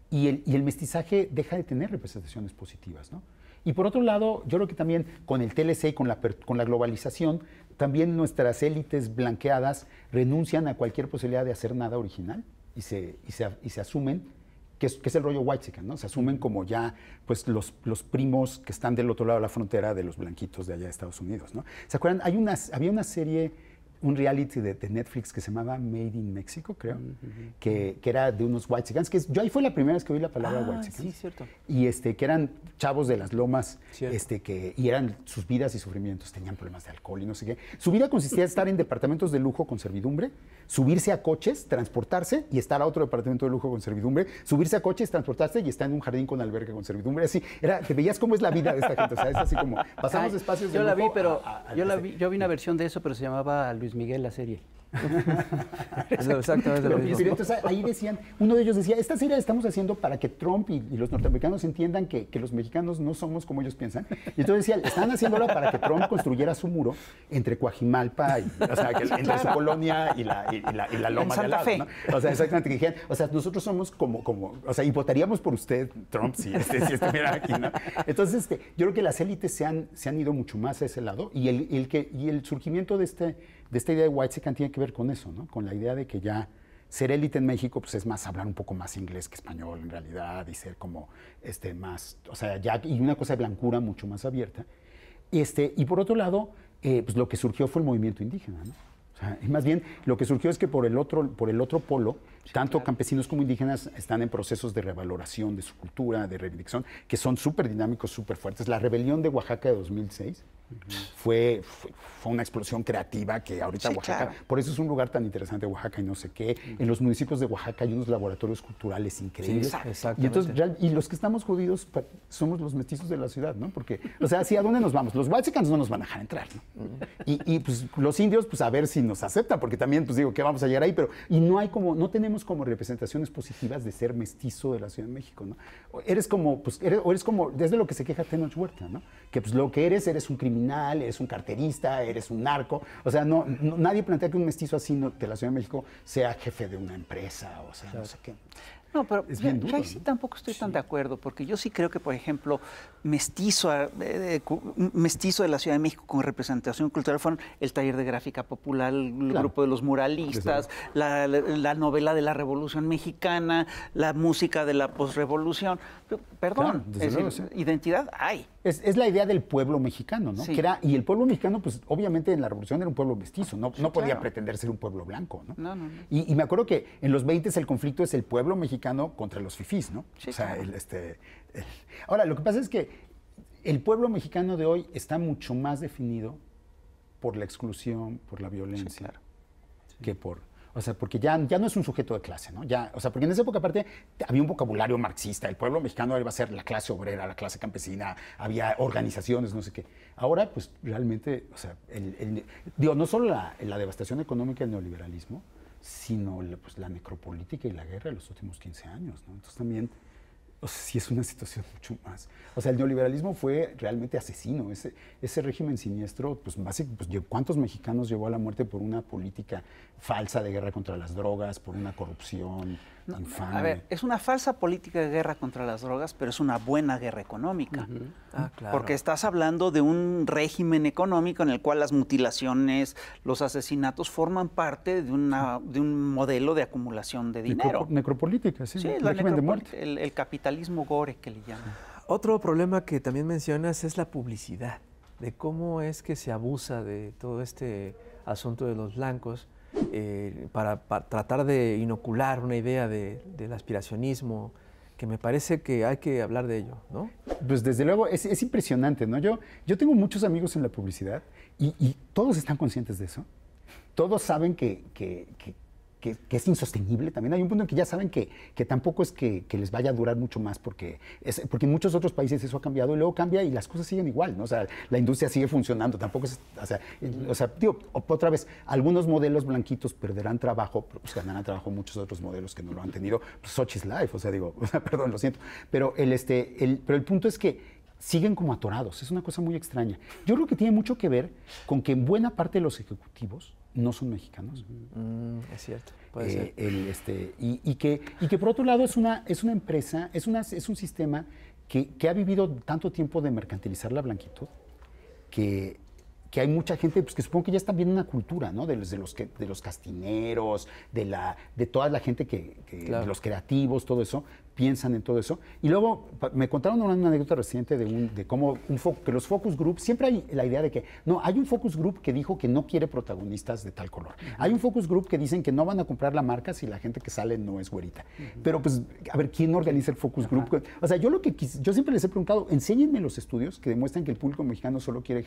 [SPEAKER 5] y el, mestizaje deja de tener representaciones positivas. ¿no? Y por otro lado, yo creo que también con el TLC y con la, globalización, también nuestras élites blanqueadas renuncian a cualquier posibilidad de hacer nada original y se, y se asumen que es, el rollo whitezican, ¿no? Se asumen como ya pues, los, los primos que están del otro lado de la frontera de los blanquitos de allá de Estados Unidos, ¿no? ¿Se acuerdan? Hay había una serie un reality de, Netflix que se llamaba Made in Mexico, creo, mm, que, era de unos white que yo ahí fue la primera vez que oí la palabra ah, white Sí, cierto. Y este, que eran chavos de las lomas, este, que, y eran sus vidas y sufrimientos, tenían problemas de alcohol y no sé qué. Su vida consistía en estar en departamentos de lujo con servidumbre, subirse a coches, transportarse y estar a otro departamento de lujo con servidumbre, subirse a coches, transportarse y estar en un jardín con albergue con servidumbre. Así, era, te veías cómo es la vida de esta gente, o sea, es así como, pasamos espacios de Yo la vi,
[SPEAKER 1] pero, yo la vi, yo vi una versión de eso, pero se llamaba Luis Miguel la serie. (laughs) exactamente lo mismo.
[SPEAKER 5] ahí decían, uno de ellos decía, esta serie la estamos haciendo para que Trump y, los norteamericanos entiendan que, los mexicanos no somos como ellos piensan. Y entonces decía, están haciéndola para que Trump construyera su muro entre Cuajimalpa y, o entre su colonia y la, loma de lado, O sea, exactamente, que o sea, nosotros somos como, como, o sea, y votaríamos por usted, Trump, si, este, estuviera aquí, Entonces, este, yo creo que las élites se han, se han ido mucho más a ese lado y el, que, y el surgimiento de este de esta idea de White Second tiene que ver con eso, Con la idea de que ya ser élite en México, pues es más hablar un poco más inglés que español en realidad y ser como este más, o sea, ya y una cosa de blancura mucho más abierta. Este, y por otro lado, eh, pues, lo que surgió fue el movimiento indígena, más bien lo que surgió es que por el otro, por el otro polo, tanto campesinos como indígenas están en procesos de revaloración de su cultura, de reivindicación, que son súper dinámicos, súper fuertes. La rebelión de Oaxaca de 2006 fue, fue, una explosión creativa que ahorita Oaxaca, por eso es un lugar tan interesante Oaxaca y no sé qué. En los municipios de Oaxaca hay unos laboratorios culturales increíbles. y entonces y los que estamos jodidos somos los mestizos de la ciudad, ¿no? Porque, o sea, ¿hacia ¿a dónde nos vamos? Los huachicanos no nos van a dejar entrar, ¿no? y, y, pues los indios, pues a ver si nos aceptan, porque también, pues digo, que vamos a llegar ahí? Pero, y no hay como, no tenemos como representaciones positivas de ser mestizo de la Ciudad de México, ¿no? eres como, pues, eres, o eres como, desde lo que se queja Tenoch Huerta, ¿no? Que pues lo que eres, eres un criminal es eres un carterista, eres un narco. O sea, no, nadie plantea que un mestizo así de la Ciudad de México sea jefe de una empresa, o sea, no sé qué.
[SPEAKER 3] No, pero yo ahí sí tampoco estoy tan de acuerdo, porque yo sí creo que, por ejemplo, mestizo, eh, eh, mestizo de la Ciudad de México con representación cultural fueron el taller de gráfica popular, el grupo de los muralistas, la, novela de la Revolución Mexicana, la música de la posrevolución. Perdón, identidad hay.
[SPEAKER 5] Es, la idea del pueblo mexicano, ¿no? era, y el pueblo mexicano, pues obviamente en la revolución era un pueblo mestizo, no, podía pretender ser un pueblo blanco, ¿no? no, no y, y, me acuerdo que en los 20 el conflicto es el pueblo mexicano contra los fifís, ¿no? o sea, este, Ahora, lo que pasa es que el pueblo mexicano de hoy está mucho más definido por la exclusión, por la violencia, que por o sea, porque ya, ya no es un sujeto de clase, ¿no? Ya, o sea, porque en esa época aparte había un vocabulario marxista, el pueblo mexicano iba a ser la clase obrera, la clase campesina, había organizaciones, no sé qué. Ahora, pues realmente, o sea, el, digo, no solo la, devastación económica del neoliberalismo, sino la, pues, la necropolítica y la guerra de los últimos 15 años, ¿no? Entonces también o sea, sí es una situación (laughs) mucho más. O sea, el neoliberalismo fue realmente asesino. Ese, ese régimen siniestro, pues, básicamente pues, ¿cuántos mexicanos llevó a la muerte por una política falsa de guerra contra las drogas, por una corrupción? a ver,
[SPEAKER 3] es una falsa política de guerra contra las drogas, pero es una buena guerra económica. Ah, ah, Porque estás hablando de un régimen económico en el cual las mutilaciones, los asesinatos forman parte de, una, un modelo de acumulación de dinero.
[SPEAKER 4] necropolítica, sí, sí el, El,
[SPEAKER 3] el, capitalismo gore que le llaman.
[SPEAKER 4] Otro problema que también mencionas es la publicidad, de cómo es que se abusa de todo este asunto de los blancos eh, para, tratar de inocular una idea de, del aspiracionismo, que me parece que hay que hablar de ello, ¿no? Pues desde luego
[SPEAKER 5] es, impresionante, ¿no? Yo, yo tengo muchos amigos en la publicidad y, todos están conscientes de eso. Todos saben que, que, que, es insostenible también. Hay un punto en que ya saben que, tampoco es que, les vaya a durar mucho más, porque, es, porque en muchos otros países eso ha cambiado y luego cambia y las cosas siguen igual, ¿no? O sea, la industria sigue funcionando, tampoco es, o sea, digo, otra vez, algunos modelos blanquitos perderán trabajo, pues ganarán trabajo muchos otros modelos que no lo han tenido, pues life, o sea, digo, (laughs) perdón, lo siento, pero el, este, pero el punto es que siguen como atorados, es una cosa muy extraña. Yo creo que tiene mucho que ver con que en buena parte de los ejecutivos, no son mexicanos. Mm, es cierto, puede eh, ser. Este, y, que, y que por otro lado es una, es una empresa, es, una, es un sistema que, ha vivido tanto tiempo de mercantilizar la blanquitud que, hay mucha gente pues, que supongo que ya está viendo una cultura, ¿no? De los, de los, que, de los castineros, de, la, de toda la gente que, que de los creativos, todo eso, piensan en todo eso. Y luego me contaron una, anécdota reciente de, cómo que los focus group, siempre hay la idea de que, no, hay un focus group que dijo que no quiere protagonistas de tal color. Hay un focus group que dicen que no van a comprar la marca si la gente que sale no es güerita. Pero pues, a ver, ¿quién organiza el focus group? O sea, yo lo que yo siempre les he preguntado, enséñenme los estudios que demuestran que el público mexicano solo quiere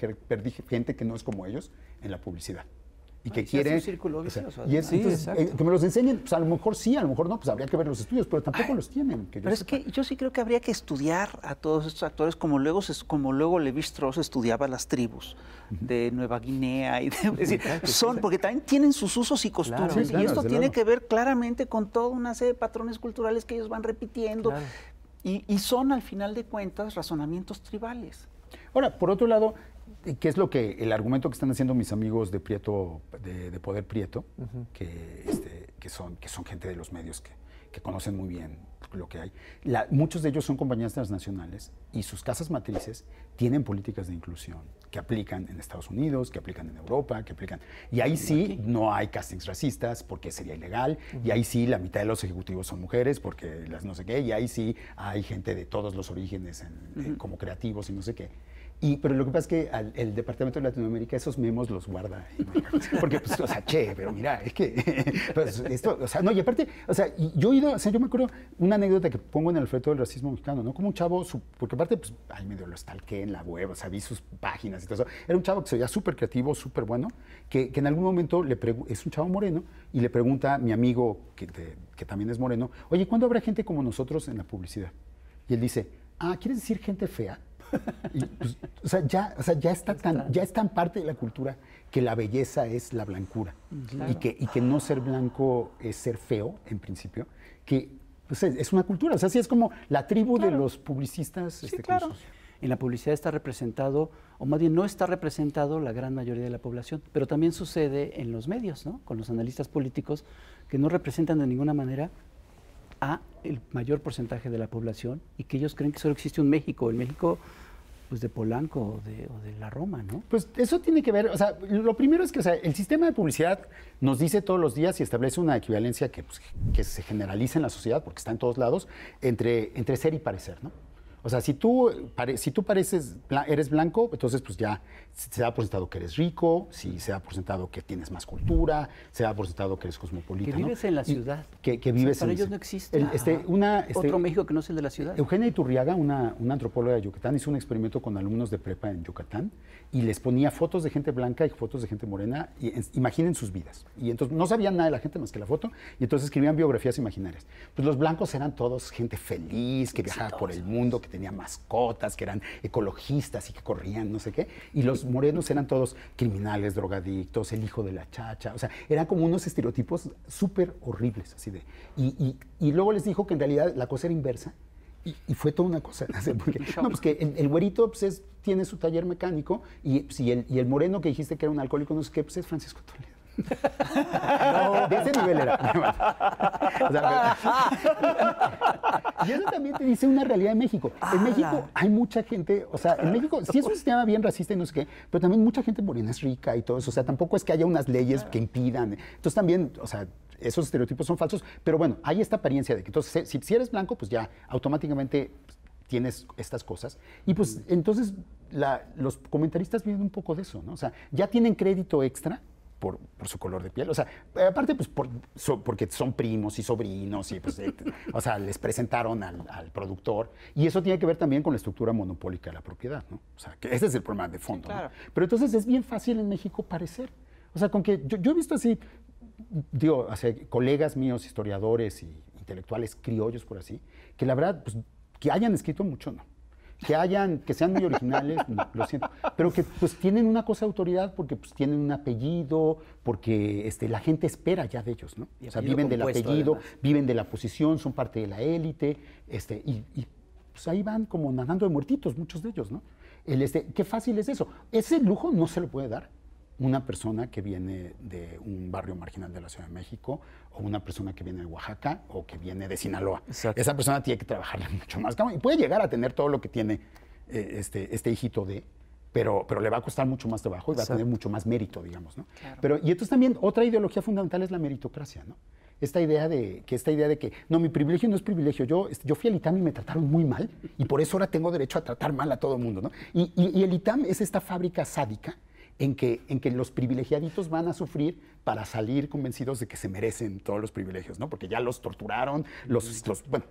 [SPEAKER 5] gente que no es como ellos en la publicidad y
[SPEAKER 1] que
[SPEAKER 3] quiere. círculo eh,
[SPEAKER 5] que me los enseñen, pues a lo mejor sí, a lo mejor no, pues habría que ver los estudios, pero
[SPEAKER 3] tampoco los tienen. pero es que yo sí creo que habría que estudiar a todos estos actores, como luego, como luego Levi Strauss estudiaba las tribus de Nueva Guinea. Y son, porque también tienen sus usos y costumbres. y esto tiene que ver claramente con toda una serie de patrones culturales que ellos van repitiendo. y son, al final de cuentas, razonamientos tribales.
[SPEAKER 5] Ahora, por otro lado, ¿Qué es lo que el argumento que están haciendo mis amigos de Prieto, de, Poder Prieto, que, este, que, son, que son gente de los medios que, conocen muy bien lo que hay. muchos de ellos son compañías transnacionales y sus casas matrices tienen políticas de inclusión que aplican en Estados Unidos, que aplican en Europa, que aplican... Y ahí sí no hay castings racistas porque sería ilegal, y ahí sí la mitad de los ejecutivos son mujeres porque las no sé qué, y ahí sí hay gente de todos los orígenes
[SPEAKER 2] eh, como
[SPEAKER 5] creativos y no sé qué pero lo que pasa es que el Departamento de Latinoamérica esos memos los guarda. ¿eh? (laughs) Porque, pues, o sea, che, pero mira, es que (laughs) pues, esto, o sea, no, y aparte, o sea, yo he ido, o sea, yo me acuerdo una anécdota que pongo en el frente del racismo mexicano, ¿no? Como un chavo, porque aparte, pues, ahí medio lo estalqué en la web, o sea, vi sus páginas y todo eso. Era un chavo que se veía súper creativo, súper bueno, que, en algún momento le es un chavo moreno y le pregunta a mi amigo, que, que también es moreno, oye, ¿cuándo habrá gente como nosotros en la publicidad? Y él dice, ah, ¿quieres decir gente fea? Y, pues, o sea, ya, o ya está ya es tan parte de la cultura que la belleza es la blancura mm, y, que, que no ser blanco es ser feo, en principio, que pues,
[SPEAKER 1] es una cultura. O sea, sí es como la tribu de los publicistas. este, En la publicidad está representado, o más bien no está representado la gran mayoría de la población, pero también sucede en los medios, ¿no? Con los analistas políticos que no representan de ninguna manera a el mayor porcentaje de la población y que ellos creen que solo existe un México. El México pues, de Polanco o de, la Roma, ¿no? Pues
[SPEAKER 5] eso tiene que ver,
[SPEAKER 1] o sea, lo primero es que o sea, el sistema de
[SPEAKER 5] publicidad nos dice todos los días y establece una equivalencia que, pues, que se generaliza en la sociedad, porque está en todos lados, entre, entre ser y parecer, ¿no? O sea, si tú, si tú pareces, eres blanco, entonces pues ya se ha presentado que eres rico, si se ha por sentado que tienes más cultura, se ha por que eres cosmopolita. Que vives en la ciudad. Que, que vives la ciudad. para ellos no
[SPEAKER 1] existe. este, una, Otro este, México que no es el de la ciudad.
[SPEAKER 5] Eugenia Iturriaga, una, una antropóloga de Yucatán, hizo un experimento con alumnos de prepa en Yucatán y les ponía fotos de gente blanca y fotos de gente morena. Y, imaginen sus vidas. Y entonces no sabían nada de la gente más que la foto y entonces escribían biografías imaginarias. Pues los blancos eran todos gente feliz, que viajaba por el mundo, que tenía mascotas, que eran ecologistas y que corrían, no sé qué. Y los morenos eran todos criminales, drogadictos, el hijo de la chacha. O sea, eran como unos estereotipos súper horribles, así de. Y, luego les dijo que en realidad la cosa era inversa. Y, fue toda una cosa. (laughs) no, pues que el, güerito pues, tiene su taller mecánico pues, y, el, y, el, moreno que dijiste que era un alcohólico, no sé qué, pues es Francisco Toledo. No, de ese nivel era. y eso también te dice una realidad de México. En ah. México hay mucha gente, o sea, en México si es un sistema bien racista y no sé qué, pero también mucha gente morena es rica y todo eso. O sea, tampoco es que haya unas leyes que impidan. Entonces también, o sea, esos estereotipos son falsos, pero bueno, hay esta apariencia de que entonces si, eres blanco, pues ya automáticamente pues, tienes estas cosas. Y pues entonces los comentaristas vienen un poco de eso, ¿no? O sea, ya tienen crédito extra por, su color de piel. O sea, eh, aparte, pues porque son primos y sobrinos, y pues, o sea, les presentaron al, productor. Y eso tiene que ver también con la estructura monopólica de la propiedad, ¿no? O sea, que ese es el problema de fondo. Pero entonces es bien fácil en México parecer. O sea, con que yo, he visto así, digo, hace colegas míos, historiadores y intelectuales criollos, por así, que la verdad, pues, que hayan escrito mucho, no que hayan, que sean muy originales, lo siento, pero que pues tienen una cosa de autoridad porque pues tienen un apellido, porque este, la gente espera ya de ellos, ¿no? O sea, viven del apellido, viven de la posición, son parte de la élite, este, y, pues ahí van como nadando de muertitos muchos de ellos, ¿no? El este, qué fácil es eso. Ese lujo no se lo puede dar una persona que viene de un barrio marginal de la Ciudad de México o una persona que viene de Oaxaca o que viene de Sinaloa. Esa persona tiene que trabajarle (laughs) mucho más. Y puede llegar a tener todo lo que tiene eh, este, este, hijito de, pero, pero le va a costar mucho más trabajo y va a tener mucho más mérito, digamos. ¿no? Pero, y entonces también otra ideología fundamental es la meritocracia, ¿no? esta idea de que esta idea de que no mi privilegio no es privilegio yo este, yo fui al ITAM y me trataron muy mal y por eso ahora tengo derecho a tratar mal a todo el mundo y el ITAM es esta fábrica sádica en que, en que los privilegiaditos van a sufrir para salir convencidos de que se merecen todos los privilegios, ¿no? Porque ya los torturaron, los,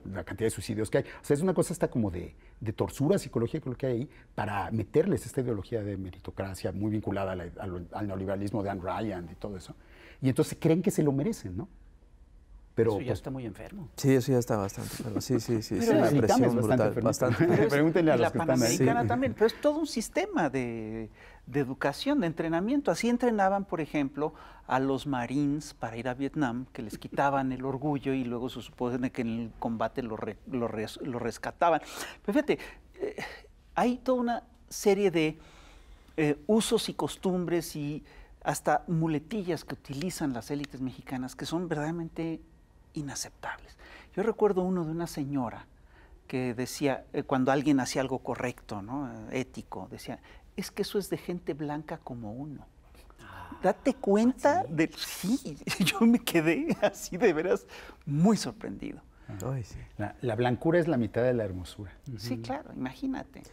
[SPEAKER 5] la cantidad de suicidios que hay. O sea, es una cosa hasta como de, de torsura psicológica lo que hay ahí para meterles esta ideología de meritocracia muy vinculada al neoliberalismo de Anne Ryan y todo eso. Y entonces creen que se lo merecen, ¿no? Pero, eso ya pues
[SPEAKER 3] está muy
[SPEAKER 1] enfermo.
[SPEAKER 5] Sí, eso ya está bastante
[SPEAKER 4] enfermo. Sí, sí, sí. Pero sí Bastante. (laughs) Pregúntenle a la que
[SPEAKER 3] también. Pero es todo un sistema de de educación, de entrenamiento. Así entrenaban, por ejemplo, a los marines para ir a Vietnam, que les quitaban el orgullo y luego se supone que en el combate lo, rescataban. Pero fíjate, eh, hay toda una serie de eh, usos y costumbres y hasta muletillas que utilizan las élites mexicanas que son verdaderamente inaceptables. Yo recuerdo uno de una señora que decía, eh, cuando alguien hacía algo correcto, ¿no? ético, decía, es que eso es de gente blanca como uno. Ah, Date cuenta de... Sí, (laughs) yo me quedé así de veras muy sorprendido.
[SPEAKER 4] la, blancura es la mitad de la hermosura.
[SPEAKER 3] Sí, claro, imagínate.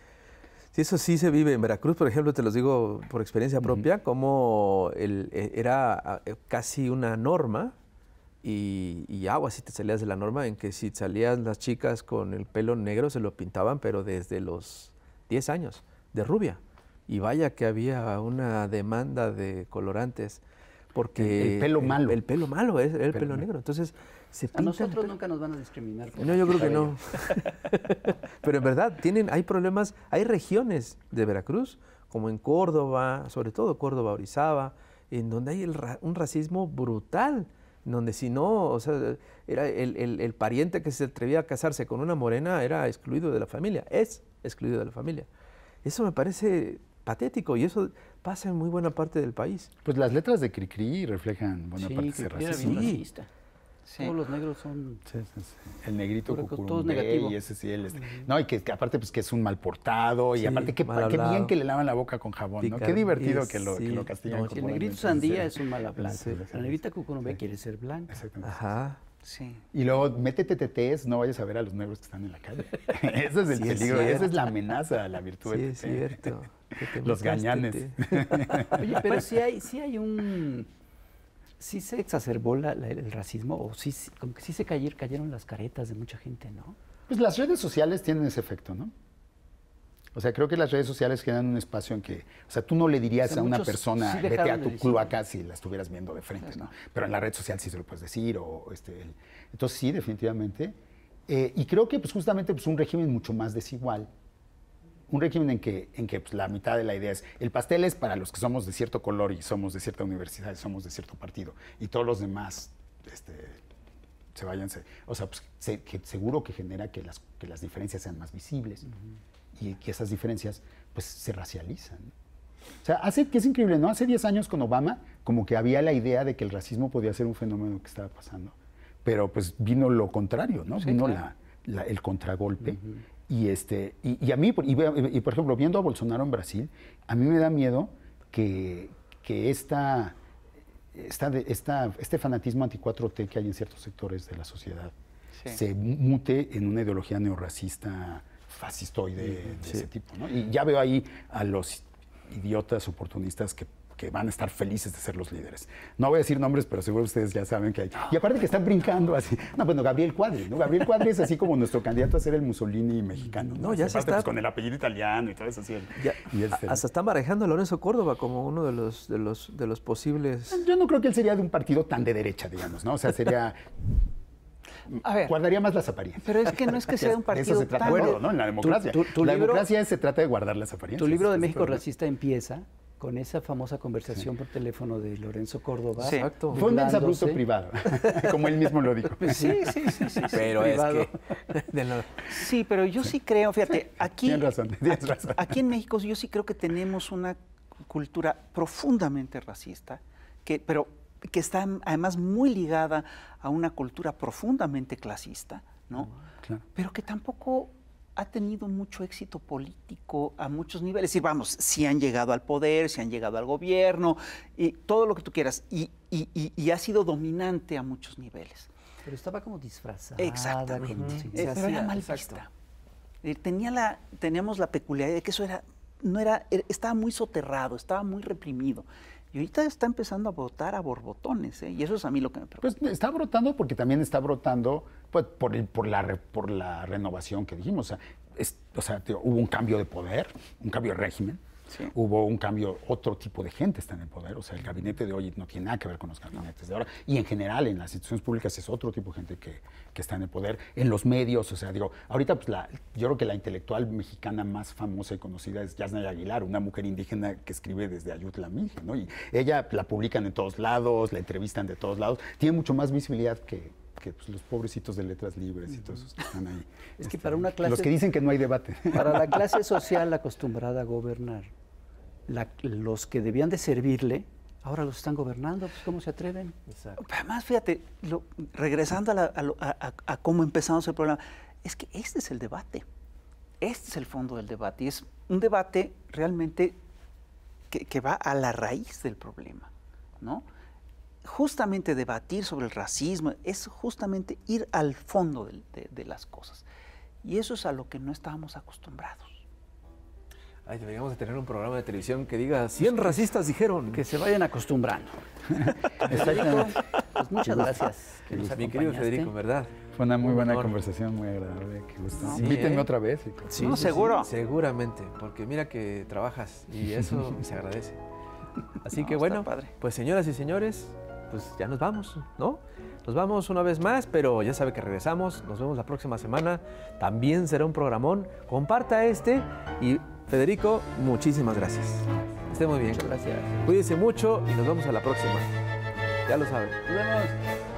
[SPEAKER 4] Sí, eso sí se vive en Veracruz, por ejemplo, te lo digo por experiencia propia, como eh, era ah, eh, casi una norma y, y, agua si te salías de la norma, en que si salían las chicas con el pelo negro se lo pintaban, pero desde los 10 años, de rubia y vaya que había una demanda de colorantes porque el, pelo malo el, pelo malo es el, pelo, negro entonces
[SPEAKER 1] se a nosotros nunca nos van a discriminar no yo creo que no
[SPEAKER 4] (laughs) pero en verdad tienen hay problemas hay regiones de Veracruz como en Córdoba sobre todo Córdoba Orizaba en donde hay un racismo brutal donde si no, o sea, era el, el, pariente que se atrevía a casarse con una morena era excluido de la familia, es excluido de la familia. Eso me parece patético y eso pasa en muy buena parte del país. Pues las letras de Cricri reflejan buena parte de racismo. Sí.
[SPEAKER 1] Sí. Todos los negros son. el negrito todos y
[SPEAKER 5] ese sí, él este. No, y que, aparte, pues que es un mal portado. Y aparte, que, qué bien que le lavan la boca con jabón, ¿no? Qué divertido que, lo, que lo castigan. el negrito sandía es un mal hablante.
[SPEAKER 1] La negrita cucurumbe quiere ser blanca. Exactamente. Ajá.
[SPEAKER 3] Sí.
[SPEAKER 5] Y luego, métete tetés, no vayas a ver a los negros que están en la calle. (laughs) (laughs) ese es el peligro, esa es la amenaza a la virtud. Sí, es cierto. (laughs)
[SPEAKER 2] los gañanes. Oye, pero si
[SPEAKER 1] hay, si hay un... si se exacerbó el racismo, o sí, como que sí se cayeron las caretas de mucha gente, ¿no? Pues las redes sociales tienen ese efecto, ¿no? O sea, creo que las redes sociales
[SPEAKER 5] generan un espacio en que, o sea, tú no le dirías a una persona, vete a tu acá si la estuvieras viendo de frente, ¿no? Pero en la red social sí se lo puedes decir. O, este, entonces, sí, definitivamente. Eh, y creo que, pues, justamente, pues, un régimen mucho más desigual. Un régimen en que, en que pues, la mitad de la idea es, el pastel es para los que somos de cierto color y somos de cierta universidad y somos de cierto partido. Y todos los demás, este, se vayan, o sea, pues, seguro que genera que las, que las diferencias sean más visibles y que esas diferencias pues se racializan. O sea, hace, que es increíble, ¿no? Hace 10 años con Obama como que había la idea de que el racismo podía ser un fenómeno que estaba pasando, pero pues vino lo contrario, ¿no? vino la, el contragolpe. Y, este, y, a mí, y, por ejemplo, viendo a Bolsonaro en Brasil, a mí me da miedo que, que esta, esta, este fanatismo anti-4T que hay en ciertos sectores de la sociedad se mute en una ideología neorracista fascistoide de ese tipo. ¿no? Y ya veo ahí a los idiotas oportunistas que van a estar felices de ser los líderes. No voy a decir nombres, pero seguro ustedes ya saben que hay. Y aparte que están brincando así. No, bueno, Gabriel Cuadri, ¿no? Gabriel Cuadri es así
[SPEAKER 4] como nuestro candidato a ser el Mussolini mexicano. No, ya se pues, está... con el
[SPEAKER 5] apellido italiano y todo eso así.
[SPEAKER 4] Este, hasta están barajando a Lorenzo Córdoba como uno de los, de, los, de los posibles...
[SPEAKER 5] Yo no creo que él sería de un partido tan de derecha, digamos, ¿no? O sea, sería... A ver, guardaría más las apariencias. Pero es que no es que (laughs) sea un partido. eso se tan... ¿no? En la democracia. la democracia se trata de guardar las apariencias. Tu
[SPEAKER 1] libro de México racista empieza con esa famosa conversación por teléfono de Lorenzo Córdoba. Exacto.
[SPEAKER 3] Fue un desabruto privado,
[SPEAKER 5] (laughs) como él mismo lo dijo. Sí, sí, sí. sí pero es que...
[SPEAKER 3] Sí, pero yo sí creo, fíjate, aquí... Tienes razón, Aquí, aquí en México yo sí creo que tenemos una cultura profundamente racista, que, pero que está además muy ligada a una cultura profundamente clasista, ¿no? Ah, pero que tampoco ha tenido mucho éxito político a muchos niveles. Y vamos, si han llegado al poder, si han llegado al gobierno, y todo lo que tú quieras. Y, ha sido dominante a muchos niveles. Pero estaba como
[SPEAKER 1] disfrazada. Exactamente. Eh, pero era mal
[SPEAKER 3] eh, Tenía la, teníamos la peculiaridad de que eso era, no era, estaba muy soterrado, estaba muy reprimido. Y ahorita está empezando a brotar a borbotones, ¿eh? y eso es a mí lo que me preocupa. Pues está brotando porque también está brotando pues, por, el, por, la,
[SPEAKER 5] por la renovación que dijimos. O sea, hubo un cambio de poder, un cambio de régimen Hubo un cambio, otro tipo de gente está en el poder, o sea, el gabinete de hoy no tiene nada que ver con los gabinetes de ahora, y en general en las instituciones públicas es otro tipo de gente que, que está en el poder, en los medios, o sea, digo, ahorita pues la, yo creo que la intelectual mexicana más famosa y conocida es Yasna Aguilar, una mujer indígena que escribe desde Ayutla Mije, ¿no? Y ella la publican en todos lados, la entrevistan de todos lados, tiene mucho más visibilidad que, que pues, los pobrecitos de letras libres y todos esos que
[SPEAKER 1] están ahí. Es que este, para una clase... Los que dicen que no hay debate. Para la (laughs) clase social acostumbrada a gobernar,
[SPEAKER 3] los que debían de servirle,
[SPEAKER 1] ahora los están gobernando, pues ¿cómo se atreven?
[SPEAKER 3] Además, fíjate, regresando a, cómo empezamos el programa, es que este es el debate, este es el fondo del debate, y es un debate realmente que, va a la raíz del problema, ¿no? Justamente debatir sobre el racismo es justamente ir al fondo de las cosas. Y eso es a lo que no estábamos acostumbrados. Ay, deberíamos de
[SPEAKER 4] tener un programa de televisión que diga 100 racistas dijeron. Que se vayan acostumbrando. (laughs) Pues muchas gracias. mi querido Federico, ¿verdad?
[SPEAKER 5] Fue una muy buena conversación, muy
[SPEAKER 4] agradable. Qué
[SPEAKER 5] Invítenme ¿eh? otra vez. seguro.
[SPEAKER 4] seguramente, porque mira que trabajas y (laughs) eso se agradece. Así que bueno, pues señoras y señores, pues ya nos vamos, ¿no? Nos vamos una vez más, pero ya sabe que regresamos. Nos vemos la próxima semana. También será un programón. Comparta este y Federico, muchísimas gracias. Esté muy bien. gracias. Cuídense mucho y nos vemos a la próxima. Ya lo saben. Nos
[SPEAKER 1] vemos.